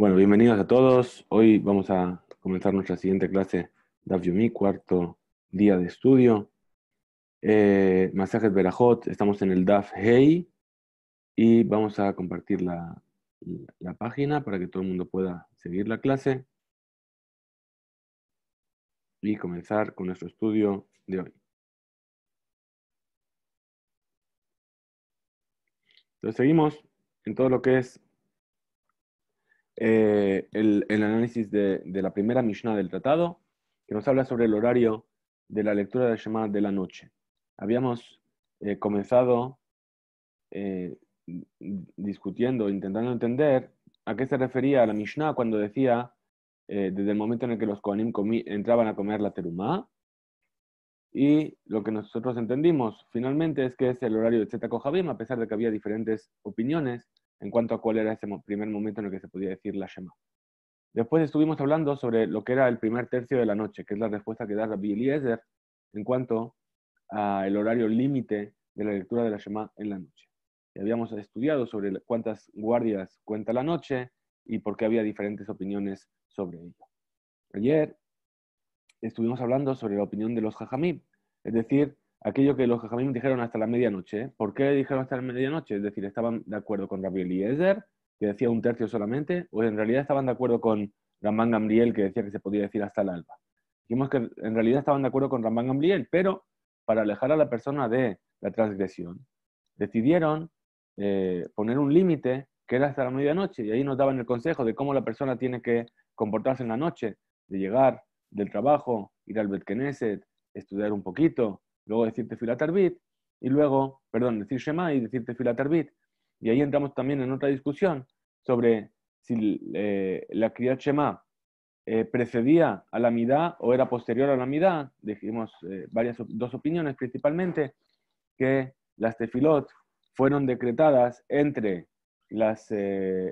Bueno, bienvenidos a todos. Hoy vamos a comenzar nuestra siguiente clase DAF cuarto día de estudio. Eh, masajes Berajot, estamos en el DAF Hey y vamos a compartir la página para que todo el mundo pueda seguir la clase y comenzar con nuestro estudio de hoy. Entonces seguimos en todo lo que es eh, el, análisis de, la primera Mishnah del tratado, que nos habla sobre el horario de la lectura de la de la noche. Habíamos eh, comenzado eh, discutiendo, intentando entender a qué se refería la Mishnah cuando decía, desde el momento en el que los Kohanim entraban a comer la terumá, y lo que nosotros entendimos finalmente es que es el horario de Zeta Kohabim, a pesar de que había diferentes opiniones en cuanto a cuál era ese primer momento en el que se podía decir la Shema. Después estuvimos hablando sobre lo que era el primer tercio de la noche, que es la respuesta que da Rabbi Eliezer en cuanto al horario límite de la lectura de la Shema en la noche. habíamos estudiado sobre cuántas guardias cuenta la noche y por qué había diferentes opiniones sobre ello. Ayer estuvimos hablando sobre la opinión de los jajamí, es decir, aquello que los jajamín dijeron hasta la medianoche. ¿eh? ¿Por qué dijeron hasta la medianoche? Es decir, estaban de acuerdo con Rabbi Eliezer, que decía un tercio solamente, o en realidad estaban de acuerdo con Ramán Gamriel, que decía que se podía decir hasta el alba. Dijimos que en realidad estaban de acuerdo con Ramán Gamriel, pero para alejar a la persona de la transgresión, decidieron eh, poner un límite que era hasta la medianoche, y ahí nos daban el consejo de cómo la persona tiene que comportarse en la noche, de llegar del trabajo, ir al Betkeneset, estudiar un poquito, luego decir Tefilat Arbit, y luego, perdón, decir Shema y decir Tefilat Arbit. Y ahí entramos también en otra discusión sobre si eh, la Kriyat Shema eh, precedía a la Midá o era posterior a la Midá. Dijimos eh, varias, dos opiniones principalmente, que las Tefilot fueron decretadas entre las,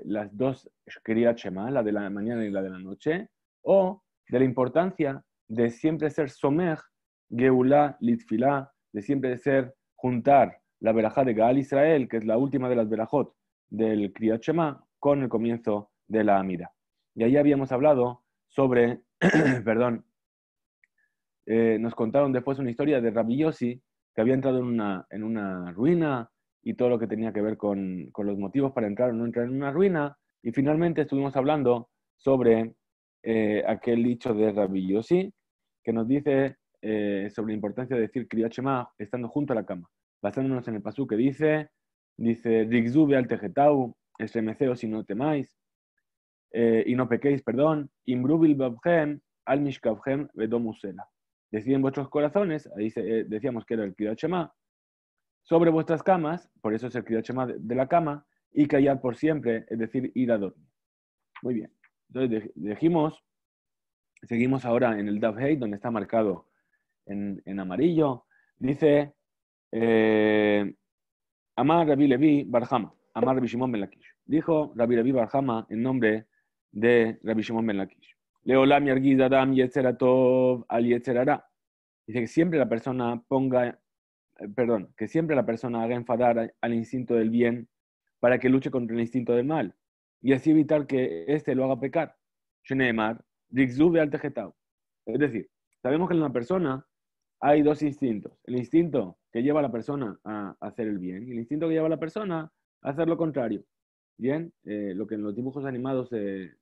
las dos Kriyat Shema, la de la mañana y la de la noche, o de la importancia de siempre ser somer Geulah, Litfilah, de siempre ser juntar la verajá de Gaal Israel, que es la última de las verajot del Kriyat Shema, con el comienzo de la Amida. Y ahí habíamos hablado sobre, perdón, eh, nos contaron después una historia de Rabbi que había entrado en una, ruina y todo lo que tenía que ver con, los motivos para entrar o no entrar en una ruina. Y finalmente estuvimos hablando sobre eh, aquel dicho de Rabbi que nos dice eh, sobre la importancia de decir Kriyat estando junto a la cama, basándonos en el pasú que dice, dice, Rigzube al tegetau estremeceos y no temáis, eh, y no pequéis, perdón, al en vuestros corazones, ahí eh, decíamos que era el Kriyat sobre vuestras camas, por eso es el Kriyat de, la cama, y callar por siempre, es decir, ir a dormir. Muy bien. Entonces dijimos, seguimos ahora en el Daf donde está marcado en, amarillo, dice eh, Amar Rabbi Levi Barjama, Amar Rabbi Shimon Ben Dijo Rabbi Levi Barjama en nombre de Rabbi Shimon Ben Lakish. Leolam Yargiz Adam Yetzeratov Al Yetzerara. Dice que siempre la persona ponga, eh, perdón, que siempre la persona haga enfadar al instinto del bien para que luche contra el instinto del mal y así evitar que éste lo haga pecar. Es decir, sabemos que en una persona hay dos instintos. El instinto que lleva a la persona a hacer el bien y el instinto que lleva a la persona a hacer lo contrario. Bien, eh, lo que en los dibujos animados se,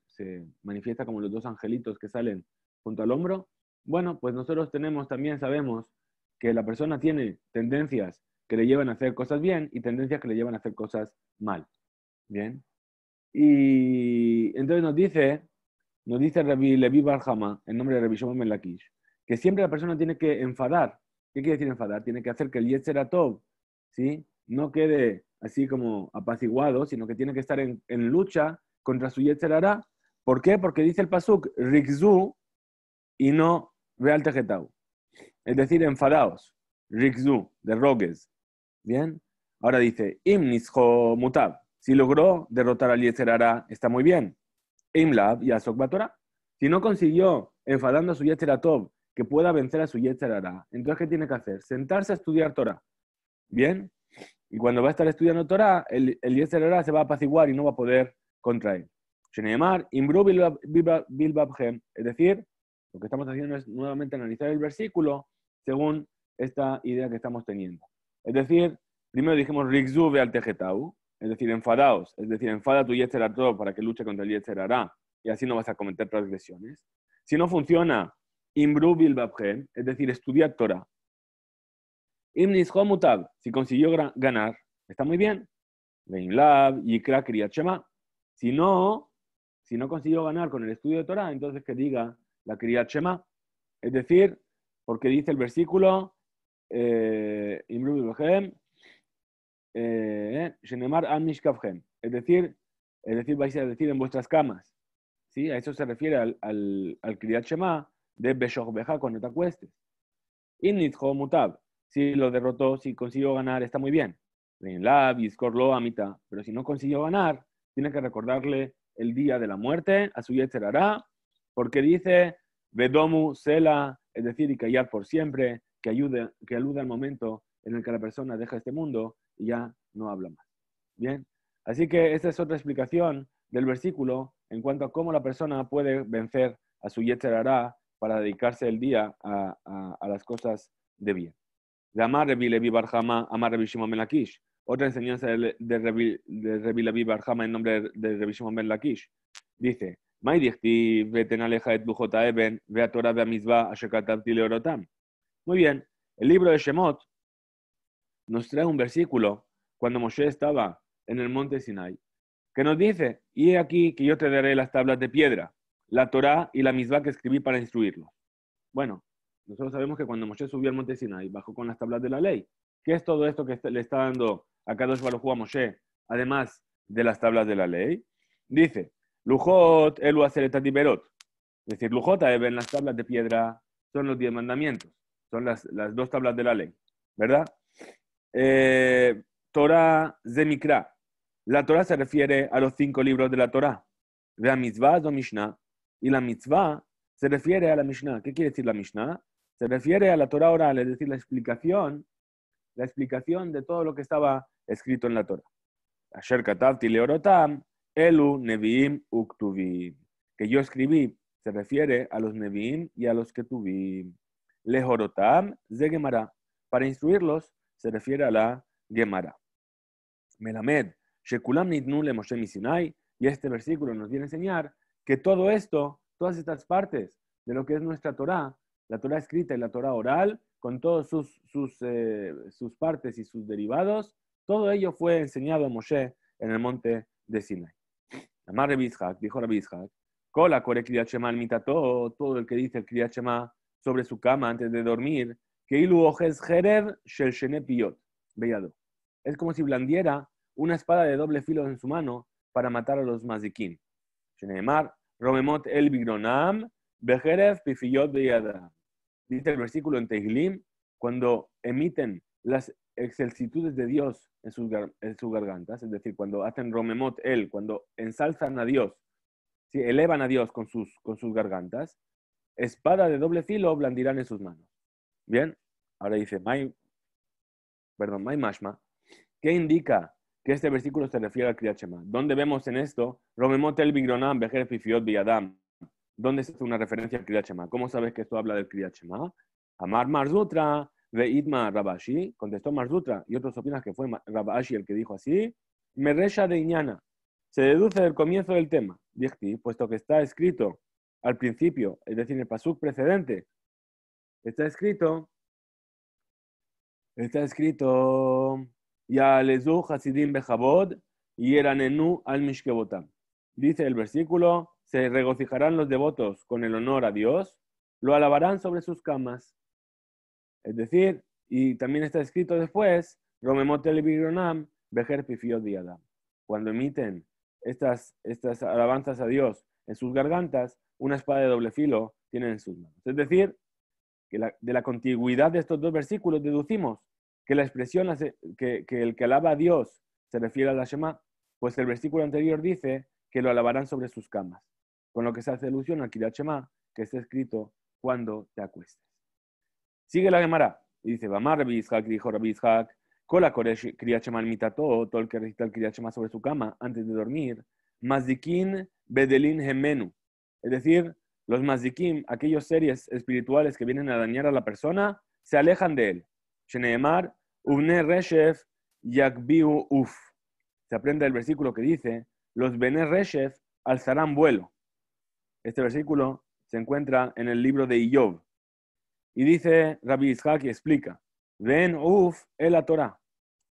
manifiesta como los dos angelitos que salen junto al hombro. Bueno, pues nosotros tenemos también, sabemos que la persona tiene tendencias que le llevan a hacer cosas bien y tendencias que le llevan a hacer cosas mal. Bien. Y entonces nos dice, nos dice Levi Barjama, en nombre de Rabbi que siempre la persona tiene que enfadar. ¿Qué quiere decir enfadar? Tiene que hacer que el Yetzeratov, ¿sí? No quede así como apaciguado, sino que tiene que estar en, lucha contra su Yetzerara. ¿Por qué? Porque dice el Pasuk, Rikzu y no Real Tejetau. Es decir, enfadaos. Rikzu, de rogues. ¿Bien? Ahora dice, Imnisho mutav. Si logró derrotar al Yetzerara, está muy bien. Imlab y Asok Si no consiguió, enfadando a su Yetzeratov, que pueda vencer a su Yetzerara. Entonces, ¿qué tiene que hacer? Sentarse a estudiar Torah. ¿Bien? Y cuando va a estar estudiando Torah, el, el se va a apaciguar y no va a poder contra él. Es decir, lo que estamos haciendo es nuevamente analizar el versículo según esta idea que estamos teniendo. Es decir, primero dijimos rikzuv al tegetau, es decir, enfadaos, es decir, enfada tu todo para que luche contra el Yetzer y así no vas a cometer transgresiones. Si no funciona, es decir, estudiar Torah. Imnis si consiguió ganar, está muy bien. Veinlab, Yikra Kriyachema. Si no, si no consiguió ganar con el estudio de Torah, entonces que diga la Kriyachema. Es decir, porque dice el versículo, eh, eh Es decir, es decir, vais a decir en vuestras camas. ¿Sí? A eso se refiere al, al, de Beshorbeja cuando te acuestes. Y Mutab, si lo derrotó, si consiguió ganar, está muy bien. Lab y Scorlo a mitad. Pero si no consiguió ganar, tiene que recordarle el día de la muerte a su Yetzerara, porque dice Vedomu Sela, es decir, y callar por siempre, que, ayude, que alude al momento en el que la persona deja este mundo y ya no habla más. Bien, así que esta es otra explicación del versículo en cuanto a cómo la persona puede vencer a su Yetzerara para dedicarse el día a, a, las cosas de bien. De Amar Revi Barjama, Amar Revi Shimon Ben Otra enseñanza de, de, Revi, Barjama en nombre de, de Revi Shimon Ben Lakish. Dice, muy bien, el libro de Shemot nos trae un versículo cuando Moshe estaba en el monte Sinai, que nos dice, y he aquí que yo te daré las tablas de piedra la Torá y la misma que escribí para instruirlo. Bueno, nosotros sabemos que cuando Moshe subió al monte Sinai, bajó con las tablas de la ley. ¿Qué es todo esto que le está dando a Kadosh Baruj a Moshe, además de las tablas de la ley? Dice, Lujot elu Berot. Es decir, Lujot ven las tablas de piedra, son los diez mandamientos, son las, dos tablas de la ley, ¿verdad? Eh, Torah Zemikra. La Torah se refiere a los cinco libros de la Torah. Veamizvah o Mishnah, y la mitzvah se refiere a la Mishnah. ¿Qué quiere decir la Mishnah? Se refiere a la Torah oral, es decir, la explicación, la explicación de todo lo que estaba escrito en la Torah. Asher katavti leorotam, elu neviim uktuvim. Que yo escribí, se refiere a los neviim y a los que Lehorotam zegemara Para instruirlos, se refiere a la gemara. Melamed, shekulam nidnu le Moshe Y este versículo nos viene a enseñar que todo esto, todas estas partes de lo que es nuestra Torá, la Torá escrita y la Torá oral, con todas sus, sus, eh, sus partes y sus derivados, todo ello fue enseñado a Moshe en el monte de Sinai. Amar Rebizhak, dijo Rebizhak, Kola kore kriyat mitato, todo el que dice el kriyat sobre su cama antes de dormir, que ilu ojes shel piyot, Es como si blandiera una espada de doble filo en su mano para matar a los mazikín. Sheneemar, Romemot el Bigronam, Pifiyot Dice el versículo en Tehilim, cuando emiten las excelsitudes de Dios en sus, gargantas, es decir, cuando hacen Romemot el, cuando ensalzan a Dios, si elevan a Dios con sus, gargantas, espada de doble filo blandirán en sus manos. Bien, ahora dice, perdón, May Mashma, ¿qué indica que este versículo se refiere al Kriyat ¿Dónde vemos en esto? Romemotel Bejer Fifiot ¿Dónde se hace una referencia al Kriyat ¿Cómo sabes que esto habla del Kriyat Shema? Amar Marzutra, Veidma Rabashi, contestó Marzutra, y otros opinan que fue Rabashi el que dijo así, Meresha de Iñana. Se deduce del comienzo del tema, Dichti, puesto que está escrito al principio, es decir, en el pasuk precedente, está escrito, está escrito, Ya'alezu Hasidim Bejabod, al Mishkebotam. Dice el versículo, se regocijarán los devotos con el honor a Dios, lo alabarán sobre sus camas. Es decir, y también está escrito después, Romemotel Bigronam, Cuando emiten estas, estas alabanzas a Dios en sus gargantas, una espada de doble filo tienen en sus manos. Es decir, que de la contigüidad de estos dos versículos deducimos que la expresión que, el que alaba a Dios se refiere a la Shema, pues el versículo anterior dice que lo alabarán sobre sus camas, con lo que se hace alusión al Kirat Shema, que está escrito cuando te acuestes. Sigue la Gemara y dice, Vamar Rabbi dijo Rabbi Kola Koresh todo el que recita el sobre su cama antes de dormir, Mazdikin Bedelin Gemenu, es decir, los Mazdikim, aquellos seres espirituales que vienen a dañar a la persona, se alejan de él. Sheneemar, Ubne Reshef Yakbiu Uf. Se aprende el versículo que dice, los bené Reshef alzarán vuelo. Este versículo se encuentra en el libro de Iyob. Y dice Rabbi Ishak y explica, Ven Uf el la Torah.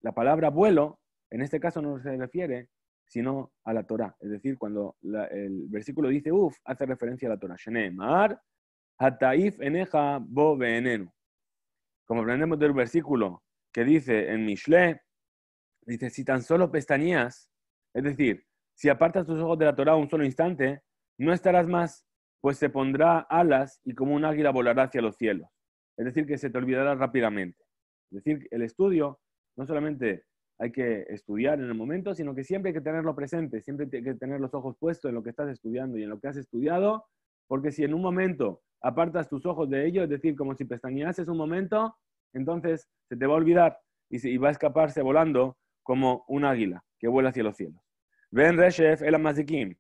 La palabra vuelo, en este caso no se refiere sino a la Torah. Es decir, cuando el versículo dice Uf, hace referencia a la Torah. Mar, Hataif Eneja Bo Como aprendemos del versículo, que dice en Mishle, dice, si tan solo pestañeas, es decir, si apartas tus ojos de la Torah un solo instante, no estarás más, pues se pondrá alas y como un águila volará hacia los cielos. Es decir, que se te olvidará rápidamente. Es decir, el estudio no solamente hay que estudiar en el momento, sino que siempre hay que tenerlo presente, siempre hay que tener los ojos puestos en lo que estás estudiando y en lo que has estudiado, porque si en un momento apartas tus ojos de ello, es decir, como si pestañeases un momento, entonces se te va a olvidar y, va a escaparse volando como un águila que vuela hacia los cielos. Ven Reshef el Amazikim.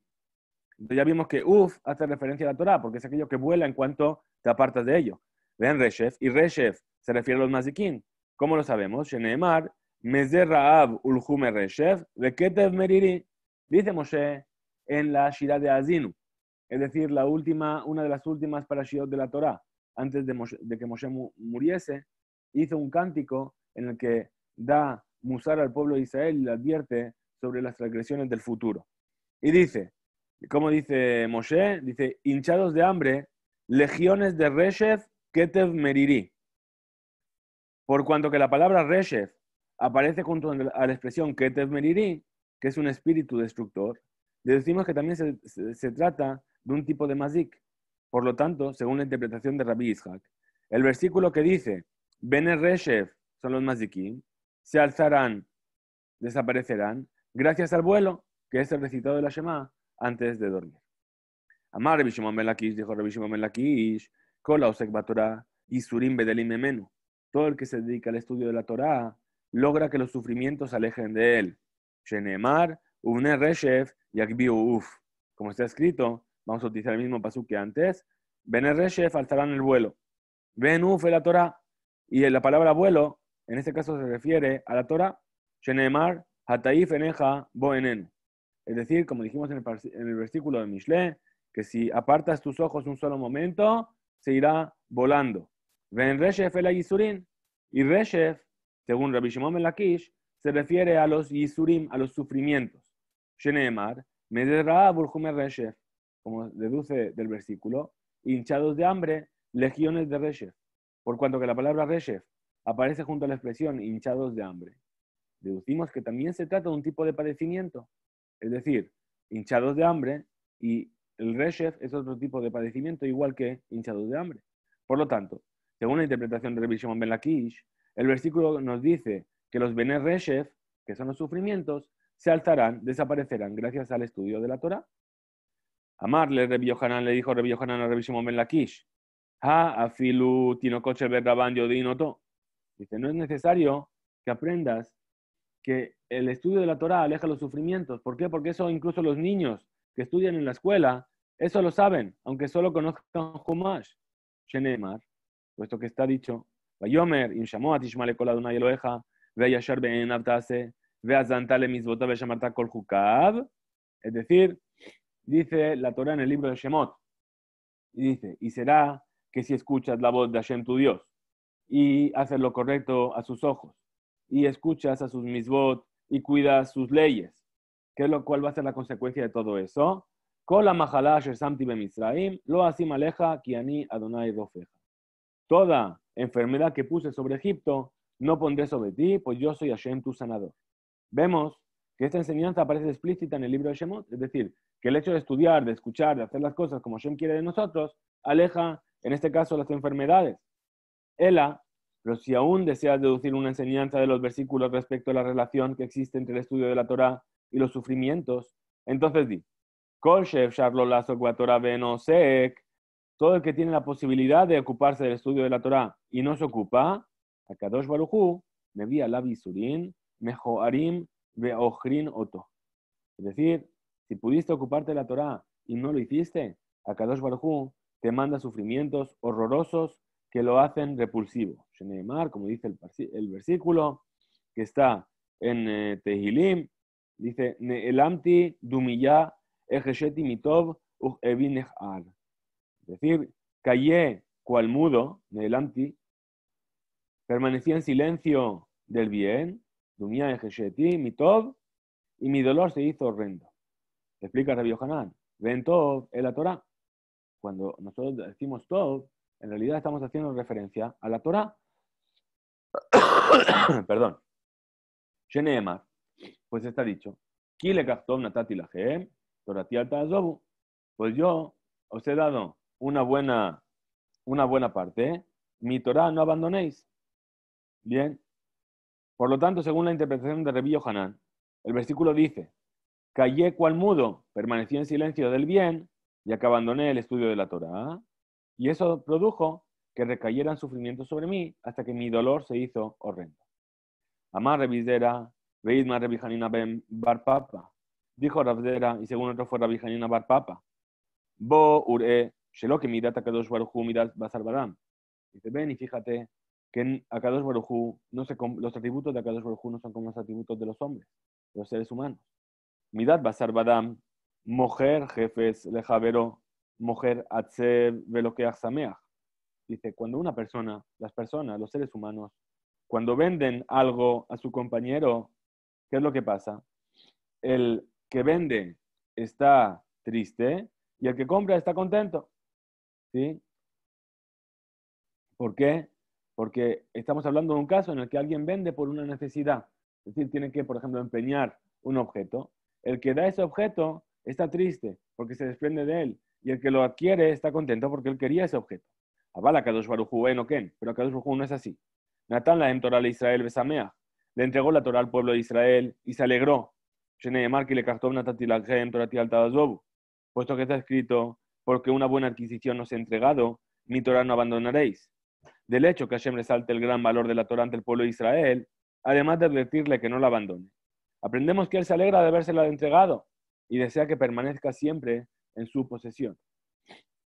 Ya vimos que Uf hace referencia a la Torah, porque es aquello que vuela en cuanto te apartas de ello. Ven Reshef y Reshef se refiere a los Mazikim. ¿Cómo lo sabemos? Sheneemar, Mezer Raab Ulhume Reshef, Meriri, dice Moshe en la Shira de Azinu, es decir, la última, una de las últimas parashiot de la Torah, antes de, de que Moshe muriese, hizo un cántico en el que da Musar al pueblo de Israel y le advierte sobre las transgresiones del futuro. Y dice, como dice Moshe? Dice, hinchados de hambre, legiones de Reshef, Ketev Meriri. Por cuanto que la palabra Reshef aparece junto a la expresión Ketev Meriri, que es un espíritu destructor, le decimos que también se, trata de un tipo de mazik. Por lo tanto, según la interpretación de Rabbi Ishak, el versículo que dice Bene son los Mazikim, se alzarán, desaparecerán, gracias al vuelo, que es el recitado de la Shema, antes de dormir. Amar Rabbi dijo Rabbi Kola Bedelim emenu. Todo el que se dedica al estudio de la Torá logra que los sufrimientos se alejen de él. Shenemar, Uvne Reshev, yakbi Uf. Como está escrito, vamos a utilizar el mismo pasú que antes. Bene Reshev alzarán el vuelo. Ben Uf la Torah y la palabra vuelo, en este caso se refiere a la Torah, Hataif Eneja, Boenen. Es decir, como dijimos en el, versículo de Mishle, que si apartas tus ojos un solo momento, se irá volando. Y Reshef, según Rabbi Shimon Melakish, se refiere a los Yisurim, a los sufrimientos. Reshef, como deduce del versículo, hinchados de hambre, legiones de Reshef. Por cuanto que la palabra reshef aparece junto a la expresión hinchados de hambre, deducimos que también se trata de un tipo de padecimiento, es decir, hinchados de hambre y el reshef es otro tipo de padecimiento igual que hinchados de hambre. Por lo tanto, según la interpretación de Rabbi Ben Lakish, el versículo nos dice que los benes reshef, que son los sufrimientos, se alzarán, desaparecerán gracias al estudio de la Torah. Amarle, Rabbi le dijo Rabbi Yohanan a Ben Lakish, ha afilu tinocoche todo. Dice, no es necesario que aprendas que el estudio de la Torah aleja los sufrimientos. ¿Por qué? Porque eso incluso los niños que estudian en la escuela, eso lo saben, aunque solo conozcan Jumash. Shenemar, puesto que está dicho, Es decir, dice la Torah en el libro de Shemot, y dice, y será que si escuchas la voz de Hashem tu Dios y haces lo correcto a sus ojos y escuchas a sus misbot y cuidas sus leyes. que es lo cual va a ser la consecuencia de todo eso? Toda enfermedad que puse sobre Egipto no pondré sobre ti, pues yo soy Hashem tu sanador. Vemos que esta enseñanza aparece explícita en el libro de Shemot, es decir, que el hecho de estudiar, de escuchar, de hacer las cosas como Hashem quiere de nosotros, aleja en este caso las enfermedades. Ella, pero si aún deseas deducir una enseñanza de los versículos respecto a la relación que existe entre el estudio de la Torá y los sufrimientos, entonces di, todo el que tiene la posibilidad de ocuparse del estudio de la Torá y no se ocupa, me Baruchu, a Alabi Surin, Mejoarim, Beohrin Oto. Es decir, si pudiste ocuparte de la Torá y no lo hiciste, Kadosh Baruchu demanda sufrimientos horrorosos que lo hacen repulsivo. Sheneemar, como dice el, versículo que está en eh, Tehilim, dice, Neelamti dumiyá ejesheti mitov Es decir, callé cual mudo, Neelamti, permanecí en silencio del bien, dumiyá ejesheti mitov, y mi dolor se hizo horrendo. explica Rabbi Ven Ventov, en la cuando nosotros decimos todo, en realidad estamos haciendo referencia a la Torah. Perdón. Sheneemar, pues está dicho, pues yo os he dado una buena, buena parte, mi Torah no abandonéis. Bien. Por lo tanto, según la interpretación de Rebillo Hanan, el versículo dice, callé cual mudo, permanecí en silencio del bien, ya que abandoné el estudio de la Torá, y eso produjo que recayeran sufrimientos sobre mí hasta que mi dolor se hizo horrendo. Amar veid mar revijanina Ben bar papa. dijo Ravdera, y según otro fue bar papa, Bo Ure, Shelok Midat Akadosh mirat basar baram. Dice, ven y fíjate que no se, los atributos de Akadosh Baruchu no son como los atributos de los hombres, de los seres humanos. basar baram, mujer jefes lejavero, mujer atzev veloqueach sameach. Dice, cuando una persona, las personas, los seres humanos, cuando venden algo a su compañero, ¿qué es lo que pasa? El que vende está triste y el que compra está contento. ¿Sí? ¿Por qué? Porque estamos hablando de un caso en el que alguien vende por una necesidad. Es decir, tiene que, por ejemplo, empeñar un objeto. El que da ese objeto está triste porque se desprende de él. Y el que lo adquiere está contento porque él quería ese objeto. Abala Kadosh en Oken, pero Kadosh no es así. Natán la a Israel Besamea. Le entregó la Torah al pueblo de Israel y se alegró. Puesto que está escrito, porque una buena adquisición os he entregado, mi torá no abandonaréis. Del hecho que Hashem resalte el gran valor de la Torah ante el pueblo de Israel, además de advertirle que no la abandone. Aprendemos que él se alegra de habérsela entregado, y desea que permanezca siempre en su posesión.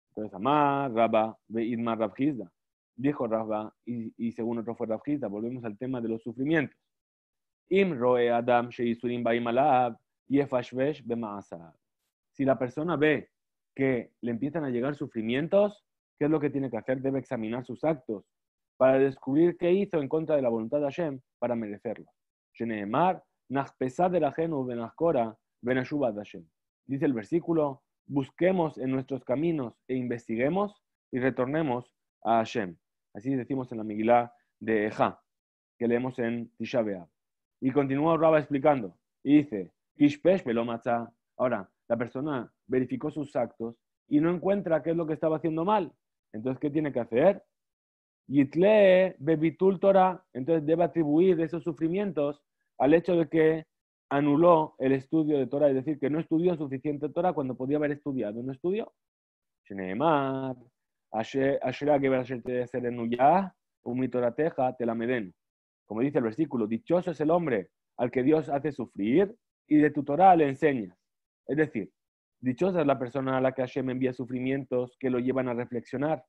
Entonces, Amar, Rabba, Idmar Rabjizda, dijo Rabba, y, según otro fue Rabjizda, volvemos al tema de los sufrimientos. Im adam sheisurim Si la persona ve que le empiezan a llegar sufrimientos, ¿qué es lo que tiene que hacer? Debe examinar sus actos para descubrir qué hizo en contra de la voluntad de Hashem para merecerlo. Sheneemar, nachpesad la genu Dice el versículo, busquemos en nuestros caminos e investiguemos y retornemos a Hashem. Así decimos en la Miguelá de Eja, que leemos en Tisha Y continúa Raba explicando, y dice, Ahora, la persona verificó sus actos y no encuentra qué es lo que estaba haciendo mal. Entonces, ¿qué tiene que hacer? Yitle Bebitul Torah. Entonces, debe atribuir esos sufrimientos al hecho de que anuló el estudio de Torah, es decir, que no estudió suficiente Torah cuando podía haber estudiado. No estudió. Sheneemar, Como dice el versículo, dichoso es el hombre al que Dios hace sufrir y de tu Torah le enseñas. Es decir, dichosa es la persona a la que Hashem envía sufrimientos que lo llevan a reflexionar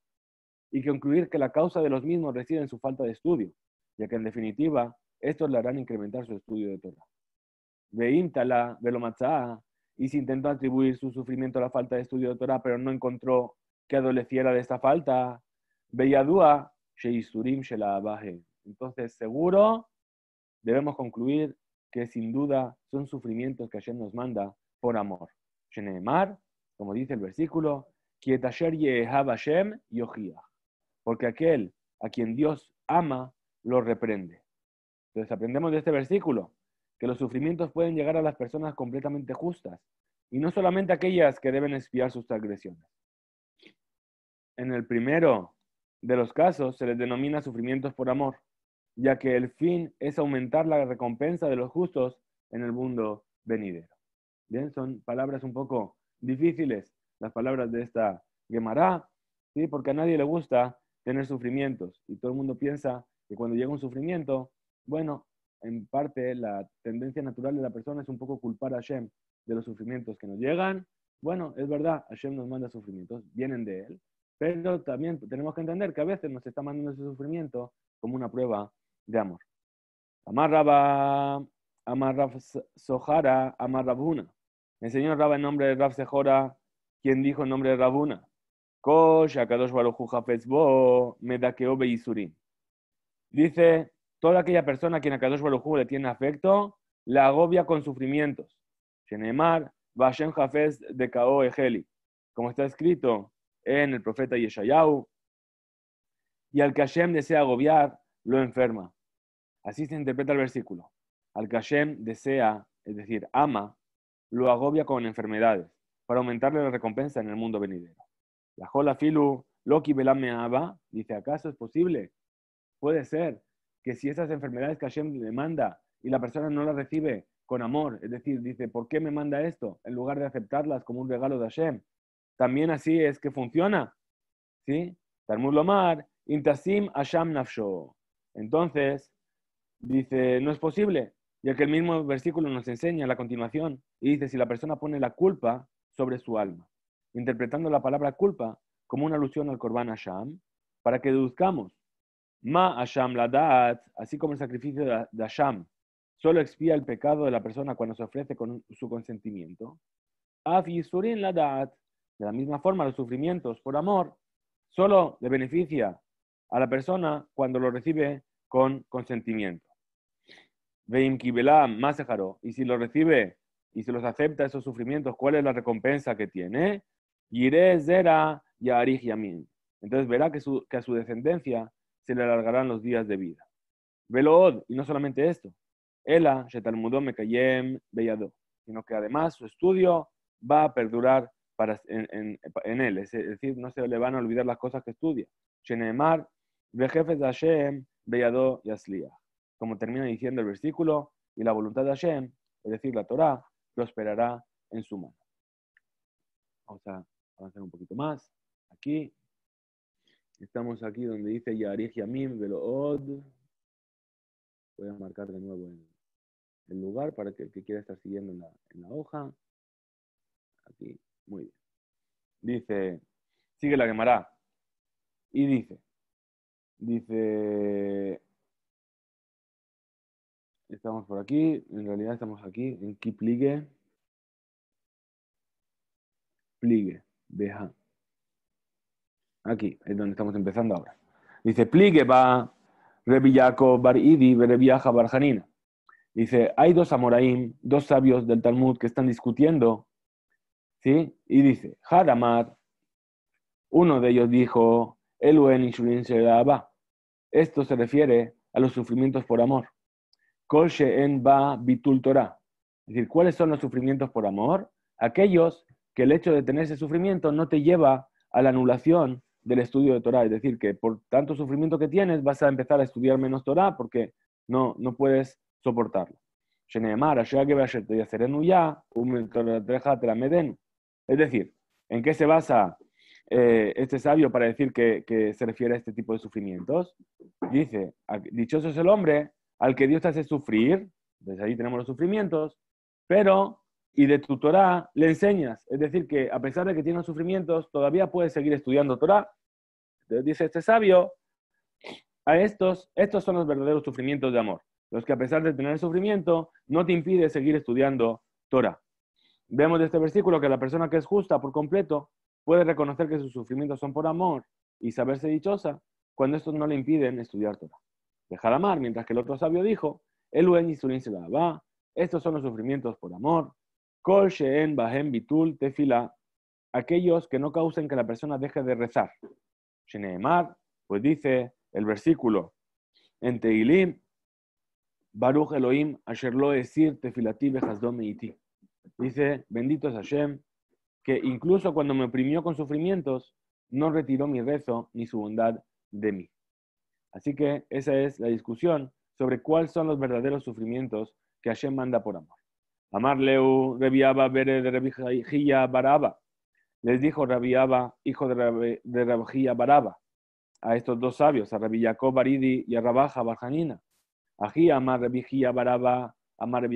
y concluir que la causa de los mismos reside en su falta de estudio, ya que en definitiva estos le harán incrementar su estudio de Torah. Veíntala, y se intentó atribuir su sufrimiento a la falta de estudio de Torah, pero no encontró que adoleciera de esta falta. Sheisurim, Entonces, seguro, debemos concluir que sin duda son sufrimientos que Hashem nos manda por amor. Yenemar, como dice el versículo, Porque aquel a quien Dios ama, lo reprende. Entonces aprendemos de este versículo que los sufrimientos pueden llegar a las personas completamente justas, y no solamente aquellas que deben espiar sus agresiones. En el primero de los casos se les denomina sufrimientos por amor, ya que el fin es aumentar la recompensa de los justos en el mundo venidero. Bien, son palabras un poco difíciles, las palabras de esta Gemara, ¿sí? porque a nadie le gusta tener sufrimientos y todo el mundo piensa que cuando llega un sufrimiento, bueno, en parte, la tendencia natural de la persona es un poco culpar a Hashem de los sufrimientos que nos llegan. Bueno, es verdad, Hashem nos manda sufrimientos, vienen de Él, pero también tenemos que entender que a veces nos está mandando ese sufrimiento como una prueba de amor. Amar Rabba, Amar Rab Sohara, Amar Rabuna. Enseñó en nombre de Rab Sehora, quien dijo en nombre de Rabuna. Kosh, Akadosh Baruj Hu Dice Toda aquella persona a quien Akadosh Baruj le tiene afecto, la agobia con sufrimientos. Shenemar, Vashem Jafes de Kao Egeli, como está escrito en el profeta Yeshayahu. Y al que Hashem desea agobiar, lo enferma. Así se interpreta el versículo. Al que Hashem desea, es decir, ama, lo agobia con enfermedades, para aumentarle la recompensa en el mundo venidero. La Jola Filu, Loki Belame dice, ¿acaso es posible? Puede ser que si esas enfermedades que Hashem le manda y la persona no las recibe con amor, es decir, dice, ¿por qué me manda esto? En lugar de aceptarlas como un regalo de Hashem. También así es que funciona. ¿Sí? Talmud Lomar, Intasim Hashem Nafsho. Entonces, dice, no es posible, ya que el mismo versículo nos enseña la continuación y dice, si la persona pone la culpa sobre su alma, interpretando la palabra culpa como una alusión al Corban Hashem, para que deduzcamos Ma Asham Ladat, así como el sacrificio de Asham, solo expía el pecado de la persona cuando se ofrece con su consentimiento. Af la Ladat, de la misma forma, los sufrimientos por amor solo le beneficia a la persona cuando lo recibe con consentimiento. Veim más Masejaro, y si lo recibe y se los acepta esos sufrimientos, ¿cuál es la recompensa que tiene? Yire Zera Yarij Yamin. Entonces verá que a su descendencia se le alargarán los días de vida. Velod, y no solamente esto, Ela, Shetalmudó Mekayem belladó sino que además su estudio va a perdurar para, en, él, es decir, no se le van a olvidar las cosas que estudia. Shenemar, Vejefes de Hashem, Belladó y Como termina diciendo el versículo, y la voluntad de Hashem, es decir, la Torah, prosperará en su mano. Vamos a avanzar un poquito más. Aquí Estamos aquí donde dice yarigia Yamim odd Voy a marcar de nuevo el, lugar para que el que quiera estar siguiendo en la, hoja. Aquí, muy bien. Dice, sigue la quemará. Y dice, dice, estamos por aquí, en realidad estamos aquí, en Kipligue. Pligue, deja. Aquí es donde estamos empezando ahora. Dice, plique va Rebillaco bar Idi, barjanina bar Dice, hay dos Amoraim, dos sabios del Talmud que están discutiendo, ¿sí? Y dice, Haramad, uno de ellos dijo, Eluen Insulin Sheraba. Esto se refiere a los sufrimientos por amor. Kol en va bitul Torah. Es decir, ¿cuáles son los sufrimientos por amor? Aquellos que el hecho de tener ese sufrimiento no te lleva a la anulación del estudio de Torah. Es decir, que por tanto sufrimiento que tienes, vas a empezar a estudiar menos Torah porque no, no puedes soportarlo. Es decir, ¿en qué se basa eh, este sabio para decir que, se refiere a este tipo de sufrimientos? Dice, dichoso es el hombre al que Dios te hace sufrir, desde ahí tenemos los sufrimientos, pero y de tu Torah le enseñas. Es decir, que a pesar de que los sufrimientos, todavía puedes seguir estudiando Torah dice este sabio, a estos, estos son los verdaderos sufrimientos de amor, los que a pesar de tener sufrimiento, no te impide seguir estudiando Torah. Vemos de este versículo que la persona que es justa por completo puede reconocer que sus sufrimientos son por amor y saberse dichosa cuando estos no le impiden estudiar Torah. Dejar amar, mientras que el otro sabio dijo, el va estos son los sufrimientos por amor, Kol Sheen Bahem Bitul Tefila, aquellos que no causen que la persona deje de rezar pues dice el versículo en Teilim, Baruch Elohim, Asher lo esir tefilati iti. Dice, bendito es Hashem, que incluso cuando me oprimió con sufrimientos, no retiró mi rezo ni su bondad de mí. Así que esa es la discusión sobre cuáles son los verdaderos sufrimientos que Hashem manda por amor. Amar leu, bere de rebijía, baraba. Les dijo Abba, hijo de, Rabia Baraba, a estos dos sabios, a Rabi Jacob Baridi y a Rabaja Barjanina. Ají amar Baraba, amar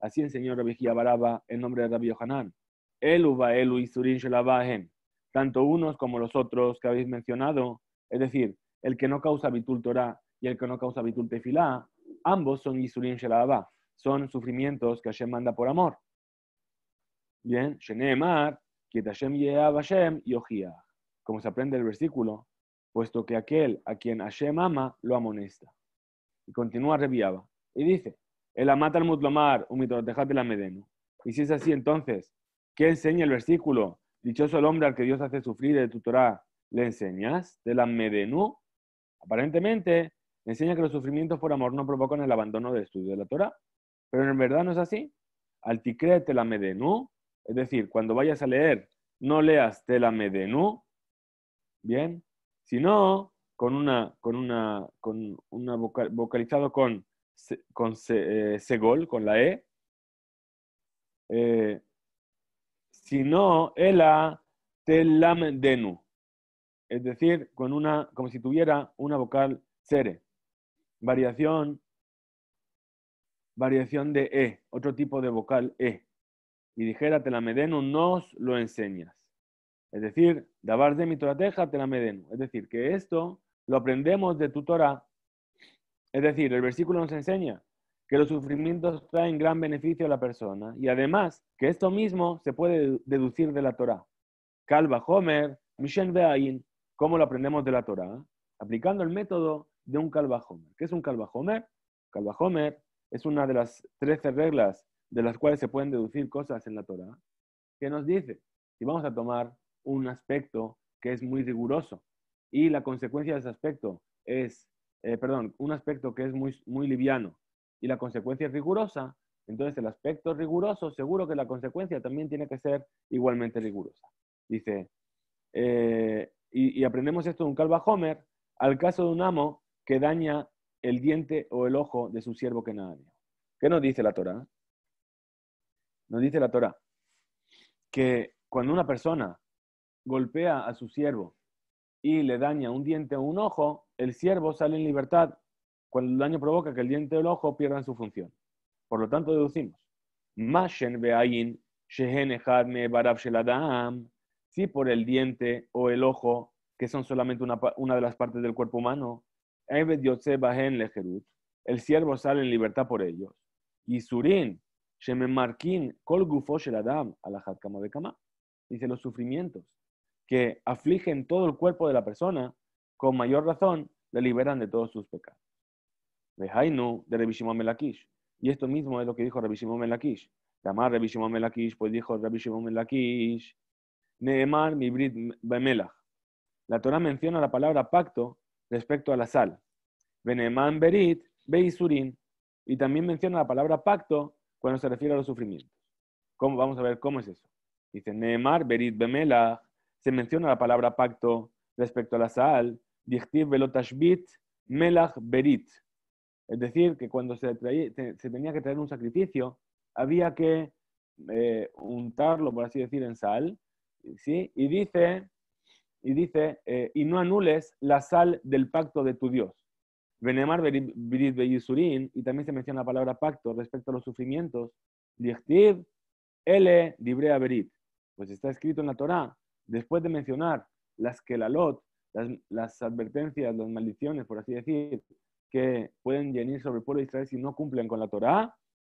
Así enseñó Rabi Baraba en nombre de Rabbi Yohanan. Elu Elu Tanto unos como los otros que habéis mencionado, es decir, el que no causa bitul Torah y el que no causa bitul tefilá, ambos son Isurin Shalabah, son sufrimientos que Hashem manda por amor. Bien, Sheneemar, como se aprende el versículo, puesto que aquel a quien Hashem ama lo amonesta. Y continúa Reviaba y dice, el amata al mutlomar, de la medenu Y si es así, entonces, ¿qué enseña el versículo? Dichoso el hombre al que Dios hace sufrir de tu Torah, ¿le enseñas? De la medenu. Aparentemente, enseña que los sufrimientos por amor no provocan el abandono del estudio de la Torah. Pero en verdad no es así. Al tikret la medenu, es decir, cuando vayas a leer, no leas Telamedenu, ¿bien? Sino con una, con una, con una vocal, vocalizado con, con eh, Segol, con la E. Eh, sino Ela Telamedenu. Es decir, con una, como si tuviera una vocal sere. Variación, variación de E, otro tipo de vocal E y dijera te la medeno, nos lo enseñas. Es decir, dabar de mi torateja te la medeno. Es decir, que esto lo aprendemos de tu Torah. Es decir, el versículo nos enseña que los sufrimientos traen gran beneficio a la persona y además que esto mismo se puede deducir de la Torah. Calva Homer, Mishen Beain, ¿cómo lo aprendemos de la Torah? Aplicando el método de un Calva Homer. ¿Qué es un Calva Homer? Calva Homer es una de las trece reglas de las cuales se pueden deducir cosas en la Torá, que nos dice, si vamos a tomar un aspecto que es muy riguroso y la consecuencia de ese aspecto es, eh, perdón, un aspecto que es muy, muy liviano y la consecuencia es rigurosa, entonces el aspecto riguroso, seguro que la consecuencia también tiene que ser igualmente rigurosa. Dice, eh, y, aprendemos esto de un calva Homer, al caso de un amo que daña el diente o el ojo de su siervo que nada. ¿Qué nos dice la Torá? nos dice la Torah que cuando una persona golpea a su siervo y le daña un diente o un ojo, el siervo sale en libertad cuando el daño provoca que el diente o el ojo pierdan su función. Por lo tanto, deducimos. Mashen Si por el diente o el ojo, que son solamente una, una de las partes del cuerpo humano, el siervo sale en libertad por ellos. Y surin Shememarkin, Kol Gufo Shel Adam, Alahat Kama Kama. Dice los sufrimientos que afligen todo el cuerpo de la persona, con mayor razón le liberan de todos sus pecados. Vejainu de Rabbi Melakish. Y esto mismo es lo que dijo Rabbi Shimon Melakish. Llamar Rabbi Melakish, pues dijo Rabbi Shimon Melakish, Neemar brit Bemelach. La Torah menciona la palabra pacto respecto a la sal. Beneman Berit Beisurin. Y también menciona la palabra pacto cuando se refiere a los sufrimientos. ¿Cómo? Vamos a ver cómo es eso. Dice, Neemar, Berit, Bemela, se menciona la palabra pacto respecto a la sal, Dichtiv, Velotashbit, Melach, Berit. Es decir, que cuando se, tenía que traer un sacrificio, había que eh, untarlo, por así decir, en sal, ¿sí? Y dice, y dice, eh, y no anules la sal del pacto de tu Dios. Benemar Berit Beyisurin, y también se menciona la palabra pacto respecto a los sufrimientos, Dichtiv L. Dibrea averit. Pues está escrito en la Torá, después de mencionar las que la lot, las, advertencias, las maldiciones, por así decir, que pueden venir sobre el pueblo de Israel si no cumplen con la Torá,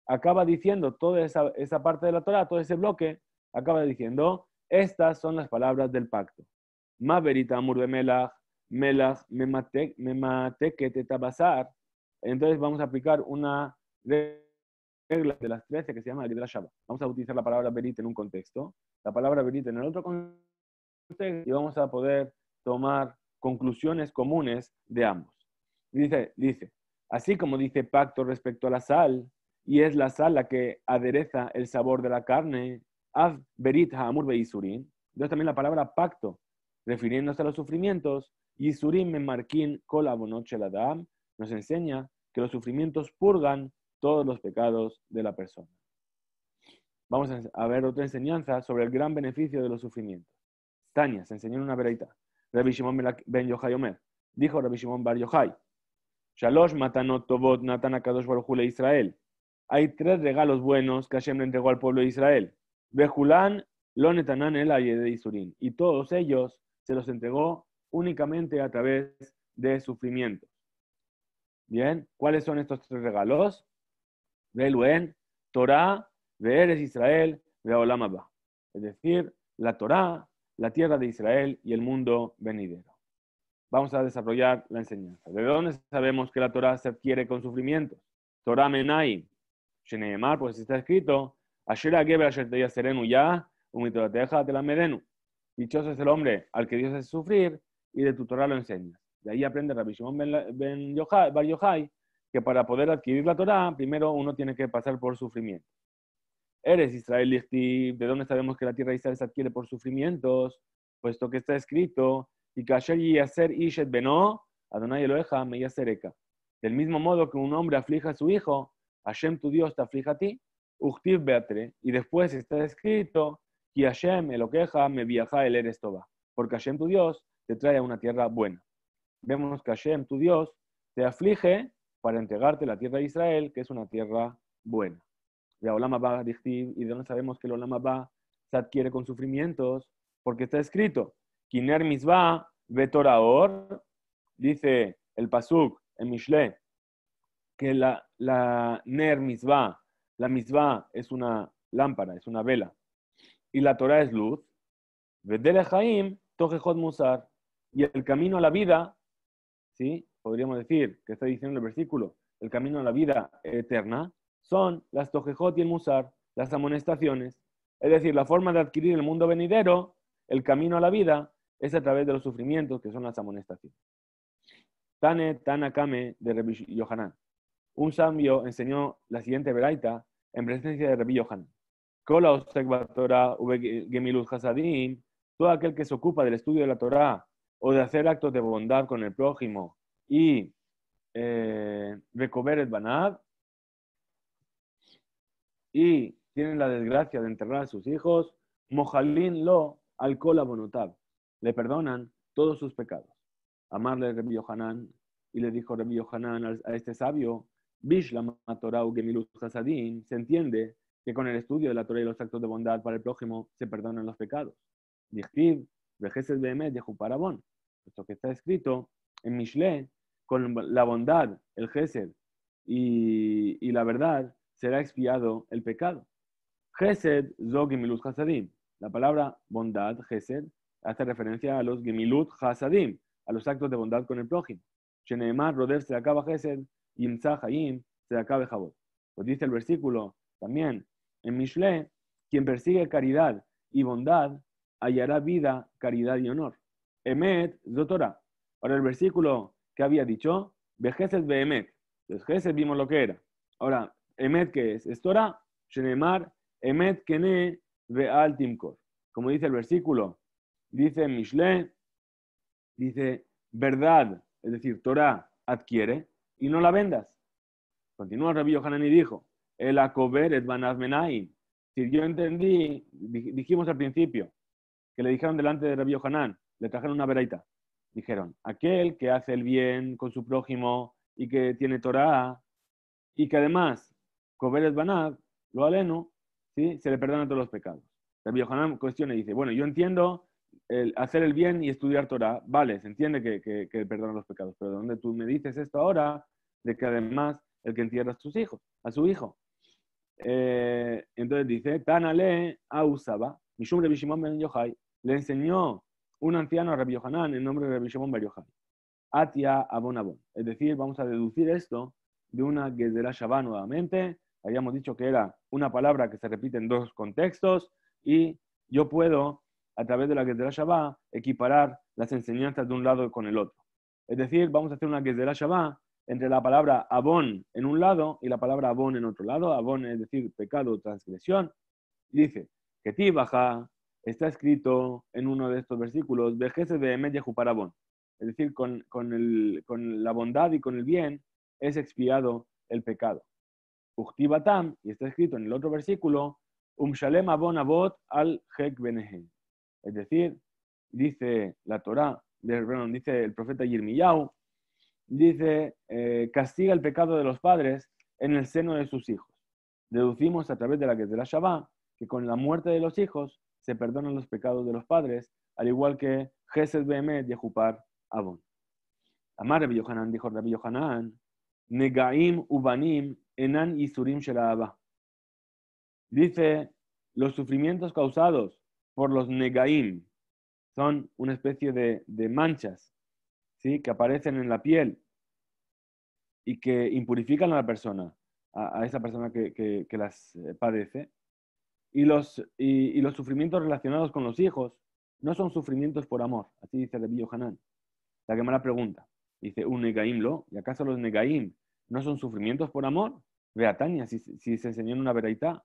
acaba diciendo toda esa, parte de la Torá, todo ese bloque, acaba diciendo, estas son las palabras del pacto. Maverita me me que te Entonces vamos a aplicar una regla de las 13 que se llama la de la Shabbat. Vamos a utilizar la palabra Berit en un contexto, la palabra Berit en el otro contexto y vamos a poder tomar conclusiones comunes de ambos. Dice, dice, así como dice pacto respecto a la sal, y es la sal la que adereza el sabor de la carne, Av Berit Hamur Beisurin, entonces también la palabra pacto, refiriéndose a los sufrimientos, y Yisurim Memarkin la Dam nos enseña que los sufrimientos purgan todos los pecados de la persona. Vamos a ver otra enseñanza sobre el gran beneficio de los sufrimientos. Tania se enseñó en una veraita. Rabbi Shimon ben Yochai Omer. Dijo Rabbi Shimon bar Yochai. Shalosh matanot tobot Israel. Hay tres regalos buenos que Hashem le entregó al pueblo de Israel. Bejulán, lo el de Isurín. Y todos ellos se los entregó únicamente a través de sufrimientos. Bien, ¿cuáles son estos tres regalos? Beluen, Torah, de Eres Israel, de haba. Es decir, la Torah, la tierra de Israel y el mundo venidero. Vamos a desarrollar la enseñanza. ¿De dónde sabemos que la Torah se adquiere con sufrimientos? Torah Menai, Sheneemar, pues está escrito, Asher Serenu Ya, de la Medenu. Dichoso es el hombre al que Dios hace sufrir y de tu Torah lo enseñas. De ahí aprende Rabbi Shimon ben, Bar que para poder adquirir la torá primero uno tiene que pasar por sufrimiento. Eres Israel, ¿de dónde sabemos que la tierra de Israel se adquiere por sufrimientos? Puesto que está escrito, y y hacer Beno, Adonai me Del mismo modo que un hombre aflija a su hijo, Hashem tu Dios te aflija a ti, Uchtiv Beatre, y después está escrito, y me viaja el eres toba. Porque Hashem tu Dios te trae a una tierra buena. Vemos que Hashem, tu Dios, te aflige para entregarte la tierra de Israel, que es una tierra buena. va y de donde sabemos que el Olama va se adquiere con sufrimientos, porque está escrito, Kiner Misba Betoraor, dice el Pasuk en Mishle, que la, Ner Misba, la Misba es una lámpara, es una vela, y la Torah es luz, Vedele Jaim Tojejot Musar, y el camino a la vida, ¿sí? podríamos decir, que está diciendo el versículo, el camino a la vida eterna, son las tojejot y el musar, las amonestaciones, es decir, la forma de adquirir el mundo venidero, el camino a la vida, es a través de los sufrimientos, que son las amonestaciones. Tane Tanakame de Rebis Yohanan. Un sabio enseñó la siguiente veraita en presencia de Rabbi Yohanan. Kola Torah Gemilut Hasadim, todo aquel que se ocupa del estudio de la Torah o de hacer actos de bondad con el prójimo y eh, el banad, y tienen la desgracia de enterrar a sus hijos, lo le perdonan todos sus pecados. Amarle Rabbi Yohanan, y le dijo Rabbi Yohanan a este sabio, se entiende que con el estudio de la Torah y los actos de bondad para el prójimo se perdonan los pecados. Vejeses Behemet de Juparabón, esto que está escrito en Mishle, con la bondad, el Gesed y, la verdad, será expiado el pecado. Gesed, Zog La palabra bondad, Gesed, hace referencia a los Gemilut Hasadim, a los actos de bondad con el prójimo. se acaba Gesed, se acaba Pues dice el versículo también en Mishle, quien persigue caridad y bondad hallará vida, caridad y honor. Emet, doctora. Ahora el versículo que había dicho, vejez de Emet. Los vejeces vimos lo que era. Ahora, Emet, ¿qué es? Es Torah, Shenemar, Emet, Kene, al Timkor. Como dice el versículo, dice Mishle, dice verdad, es decir, Torah, adquiere y no la vendas. Continúa Rabbi Yohanan y dijo, el akover et banaz Si yo entendí, dijimos al principio, que le dijeron delante de Rabí Hanán, le trajeron una veraita. Dijeron, aquel que hace el bien con su prójimo y que tiene Torah y que además, lo aleno, ¿sí? se le perdonan todos los pecados. Rabí Hanán cuestiona y dice, bueno, yo entiendo el hacer el bien y estudiar Torah, vale, se entiende que, que, perdona los pecados, pero dónde tú me dices esto ahora, de que además el que entierra a sus hijos, a su hijo. Eh, entonces dice, Tanale Ausaba, Mishum Ben Yochai, le enseñó un anciano a Rabbi Yohanan en nombre de Rabbi Shimon Bar Atia Abon Abon. Es decir, vamos a deducir esto de una Gedera Shabbat nuevamente. Habíamos dicho que era una palabra que se repite en dos contextos y yo puedo, a través de la Gedera Shabbat, equiparar las enseñanzas de un lado con el otro. Es decir, vamos a hacer una Gedera Shabbat entre la palabra Abon en un lado y la palabra Abon en otro lado. Abon es decir, pecado, o transgresión. dice, que ti baja está escrito en uno de estos versículos, vejece de es decir, con, la bondad y con el bien es expiado el pecado. Uchtibatam, y está escrito en el otro versículo, Umshalem Abon al Hek Es decir, dice la Torah, dice el profeta Yirmiyahu, dice, eh, castiga el pecado de los padres en el seno de sus hijos. Deducimos a través de la que de la Shabbat que con la muerte de los hijos se perdonan los pecados de los padres, al igual que Gesed y Yehupar Abon. Amar Rabbi Yohanan, dijo Rabbi Negaim Ubanim Enan surim Shelaba. Dice, los sufrimientos causados por los Negaim son una especie de, manchas ¿sí? que aparecen en la piel y que impurifican a la persona, a, esa persona que las eh, padece y los, sufrimientos relacionados con los hijos no son sufrimientos por amor. Así dice Rabbi Hanán. La que mala pregunta, dice, un negaim lo, ¿y acaso los negaim no son sufrimientos por amor? Vea Tania, si, se enseñó en una veraita,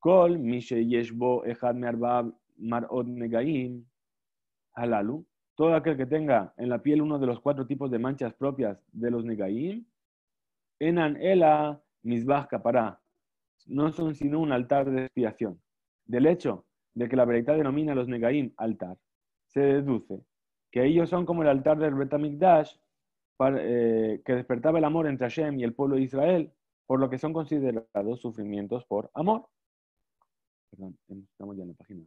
Kol yeshbo mar marod negaim halalu, todo aquel que tenga en la piel uno de los cuatro tipos de manchas propias de los negaim, enan ela misbah kapará, no son sino un altar de expiación. Del hecho de que la verdad denomina a los Negaim altar, se deduce que ellos son como el altar del Betamikdash eh, que despertaba el amor entre Hashem y el pueblo de Israel, por lo que son considerados sufrimientos por amor. Perdón, estamos ya en la página.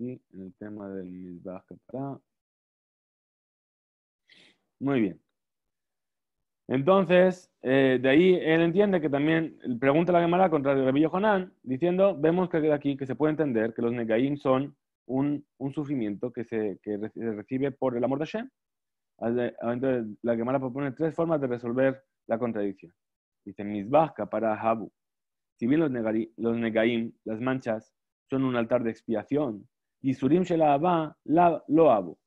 en el tema del Mizbah Muy bien. Entonces, eh, de ahí él entiende que también pregunta la Gemara contra el revillo Jonán, diciendo: Vemos que aquí que se puede entender que los negaín son un, sufrimiento que se, recibe por el amor de Hashem. Ah, ah, entonces, la Gemara propone tres formas de resolver la contradicción. Dice: Mizbah para Habu. Si bien los, negari, los las manchas, son un altar de expiación. Y Surim Shelahaba lo hago.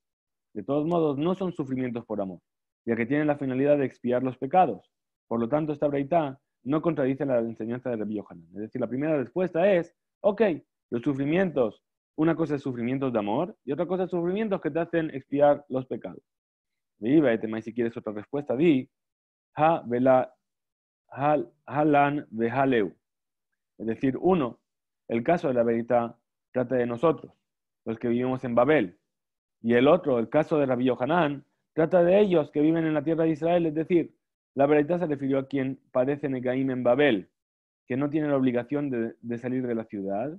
De todos modos, no son sufrimientos por amor, ya que tienen la finalidad de expiar los pecados. Por lo tanto, esta breita no contradice la enseñanza de Rabbi Yohanan. Es decir, la primera respuesta es, ok, los sufrimientos, una cosa es sufrimientos de amor y otra cosa es sufrimientos que te hacen expiar los pecados. Viva, y este, si quieres otra respuesta, di, ha, vela, halan, vehaleu. Es decir, uno, el caso de la verita trata de nosotros, los que vivimos en Babel. Y el otro, el caso de Rabbi Yohanan, trata de ellos que viven en la tierra de Israel, es decir, la verita se refirió a quien padece Negaim en Babel, que no tiene la obligación de, salir de la ciudad.